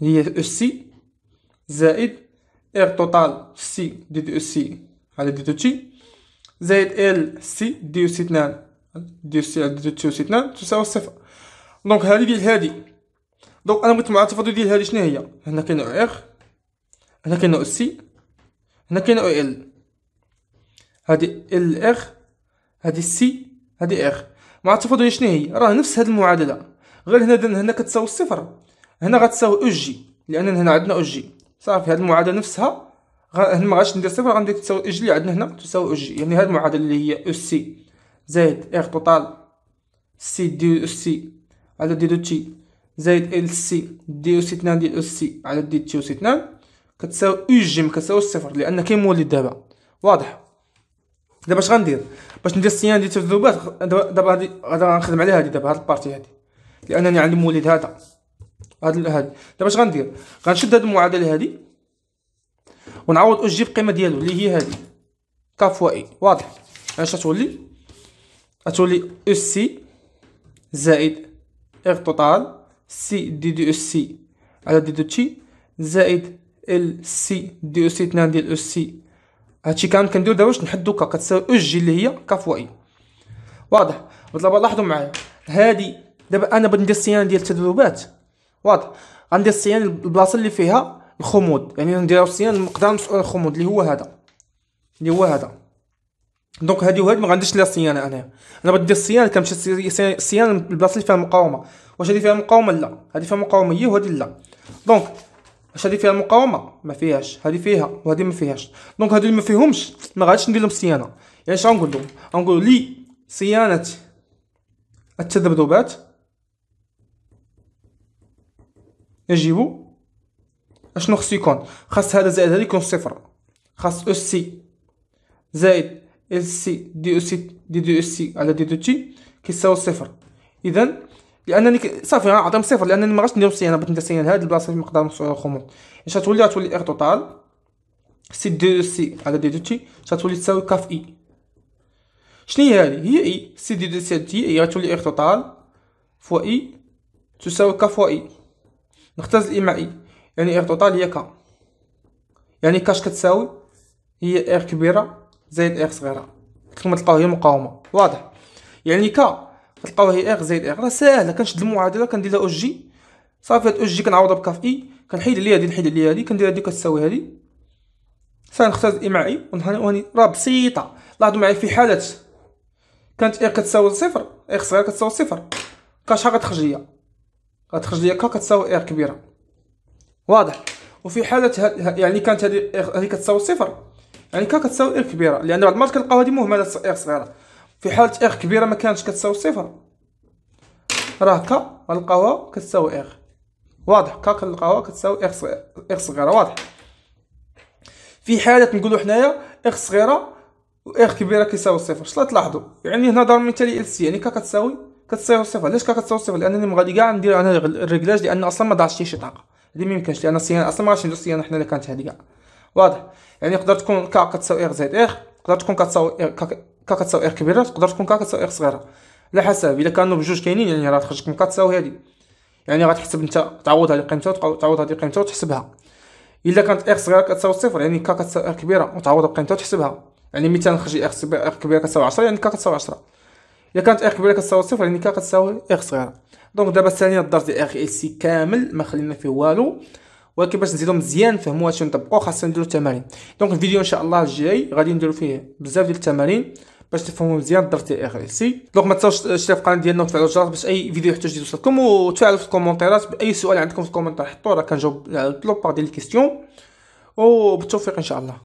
هي او سي زائد ار توتال سي دي او سي على دي دو تي زائد ال سي دي او سي 2 دي او سي على دي دو تي او سي 2 تساوي صفر دونك هذه ديال هذه دونك انا بغيت المعادله التفاضليه ديال هذه شنو هي هنا كاين اخ هنا كاين او سي هنا كاين او ال هادي ال اخ هادي سي هادي اخ مع التفاضلية شنو هي راه نفس هاد المعادلة غير هنا هنا كتساوي الصفر هنا غتساوي او جي لان هنا عندنا او جي صافي هاد المعادلة نفسها هنا ما غاش ندير صفر غندير تساوي او جي اللي عندنا هنا تساوي او جي يعني هاد المعادلة اللي هي او سي زائد اخ توتال سي دي او سي على دي دو تي زائد ال سي دي او سي 2 دي او سي على دي تي او سي 2 كتساوي او جي كتساوي الصفر صفر لان كاين مولد دابا واضح دابا اش غندير باش ندير الصيانه ديال التذوبات دابا هادي غادي نخدم على هادي دابا هاد البارتي هادي لانني عندي مولد هذا هاد هاد دابا اش غندير غنشد هاد المعادله هادي ونعوض او جي بقيمه ديالو اللي هي هادي ك فوا اي واضح اش غتولي غتولي او سي زائد ار توتال سي دي دو او سي على دي دو تي زائد ال سي دي او سي 2 ديال او سي هادشي كامل كندير دابا باش نحدو كا كتساوي او e, جي اللي هي كا فوا اي e. واضح بالطبع لاحظوا معايا هادي دابا انا بغيت ندير الصيانه ديال التذوبات واضح غندير الصيانه البلاصه اللي فيها الخمود يعني ندير الصيانه المقدار مسؤول الخمود اللي هو هذا اللي هو هذا دونك هادي وهادي ما غنديرش ليها صيانه انا انا ندير الصيانه كنمشي الصيانه البلاصه اللي فيها المقاومه واش هادي فيها مقاومه لا هادي فيها مقاومه هي وهادي لا دونك اش هذه فيها المقاومه ما فيهاش هذه فيها وهذه ما فيهاش دونك هادو اللي ما فيهمش ما غاديش ندير لهم صيانه يعني اش غنقول لهم غنقول لي صيانه التذبذبات يجب اشنو خصو يكون خاص هذا زائد هذا يكون صفر خاص او سي زائد ال سي دي او سي دي دي او سي على دي دو تي كيساوي صفر اذا لانني صافي عطيهم صفر لانني ما غاش ندير سيان بغيت ندير سيان هاد البلاصه في مقدار نص الخمور اش غتولي غتولي ار توتال سي دو سي على دي دو تي غتولي تساوي كاف اي e. شنو هي هادي هي اي e، سي دي دو سي تي هي غتولي ار توتال فوا اي e، تساوي كاف فوا اي نختزل اي مع اي يعني ار توتال هي كا يعني كاش كتساوي هي ار كبيره زائد ار صغيره كما تلقاو هي مقاومه واضح يعني كا كتلقاو هي اغ زائد اغ راه ساهله كنشد المعادله كندير لها او جي صافي هاد او جي كنعوضها بكاف اي كنحيد عليها هادي نحيد عليها هادي كندير هادي كتساوي هادي سنختار اي مع اي وهاني راه بسيطه لاحظوا معايا في حاله كانت اغ كتساوي صفر اغ صغيره كتساوي صفر كاش غتخرج ليا غتخرج ليا كا كتساوي اغ كبيره واضح وفي حاله ها يعني كانت هذه هذه كتساوي صفر يعني كا كتساوي اغ كبيره لان بعض المرات كنلقاو هذه مهمله اغ صغيره في حاله اغ كبيره ما كانتش كتساوي صفر راه كا غنلقاوها كتساوي اغ واضح كا كنلقاوها كتساوي اغ صغيره اغ صغيره واضح في حاله نقولوا حنايا اغ صغيره واغ كبيره كيساوي صفر شنو تلاحظوا يعني هنا ضرب مثالي ال سي يعني كا كتساوي كتساوي صفر علاش كا كتساوي صفر لانني مغادي كاع ندير انا الريكلاج لان اصلا ما ضاعش شي طاقه هذه ما يمكنش لان الصيانه اصلا ما غاديش ندير الصيانه حنا اللي كانت هذه كاع واضح يعني تقدر تكون كا كتساوي اغ زائد اغ تقدر تكون كتساوي كا كتساوي ار كبيره تقدر تكون كا كتساوي ار صغيره على حسب الا كانوا بجوج كاينين يعني راه تخرج من كتساوي هذه يعني غتحسب انت تعوض هذه قيمتها وتعوض هذه القيمه وتحسبها الا كانت ار صغيره كتساوي صفر يعني كا كتساوي ار كبيره وتعوض بقيمتها وتحسبها يعني مثلا خرج ار كبيره كتساوي 10 يعني كا كتساوي 10 الا كانت ار كبيره كتساوي صفر يعني كا كتساوي ار صغيره دونك دابا ثانيا الدرس ديال ار ال سي كامل ما خلينا فيه والو ولكن باش نزيدو مزيان نفهمو هادشي ونطبقو خاصنا نديرو التمارين دونك الفيديو ان شاء الله الجاي غادي نديرو فيه بزاف ديال التمارين باش تفهموا مزيان درت اخر سي دونك ما تنساوش تشتركوا في القناه ديالنا وتفعلوا الجرس باش اي فيديو يحتاج يوصلكم وتفعلوا في الكومونتيرات باي سؤال عندكم في الكومونتير حطوه راه كنجاوب على البلوك باغ ديال الكيستيون وبالتوفيق ان شاء الله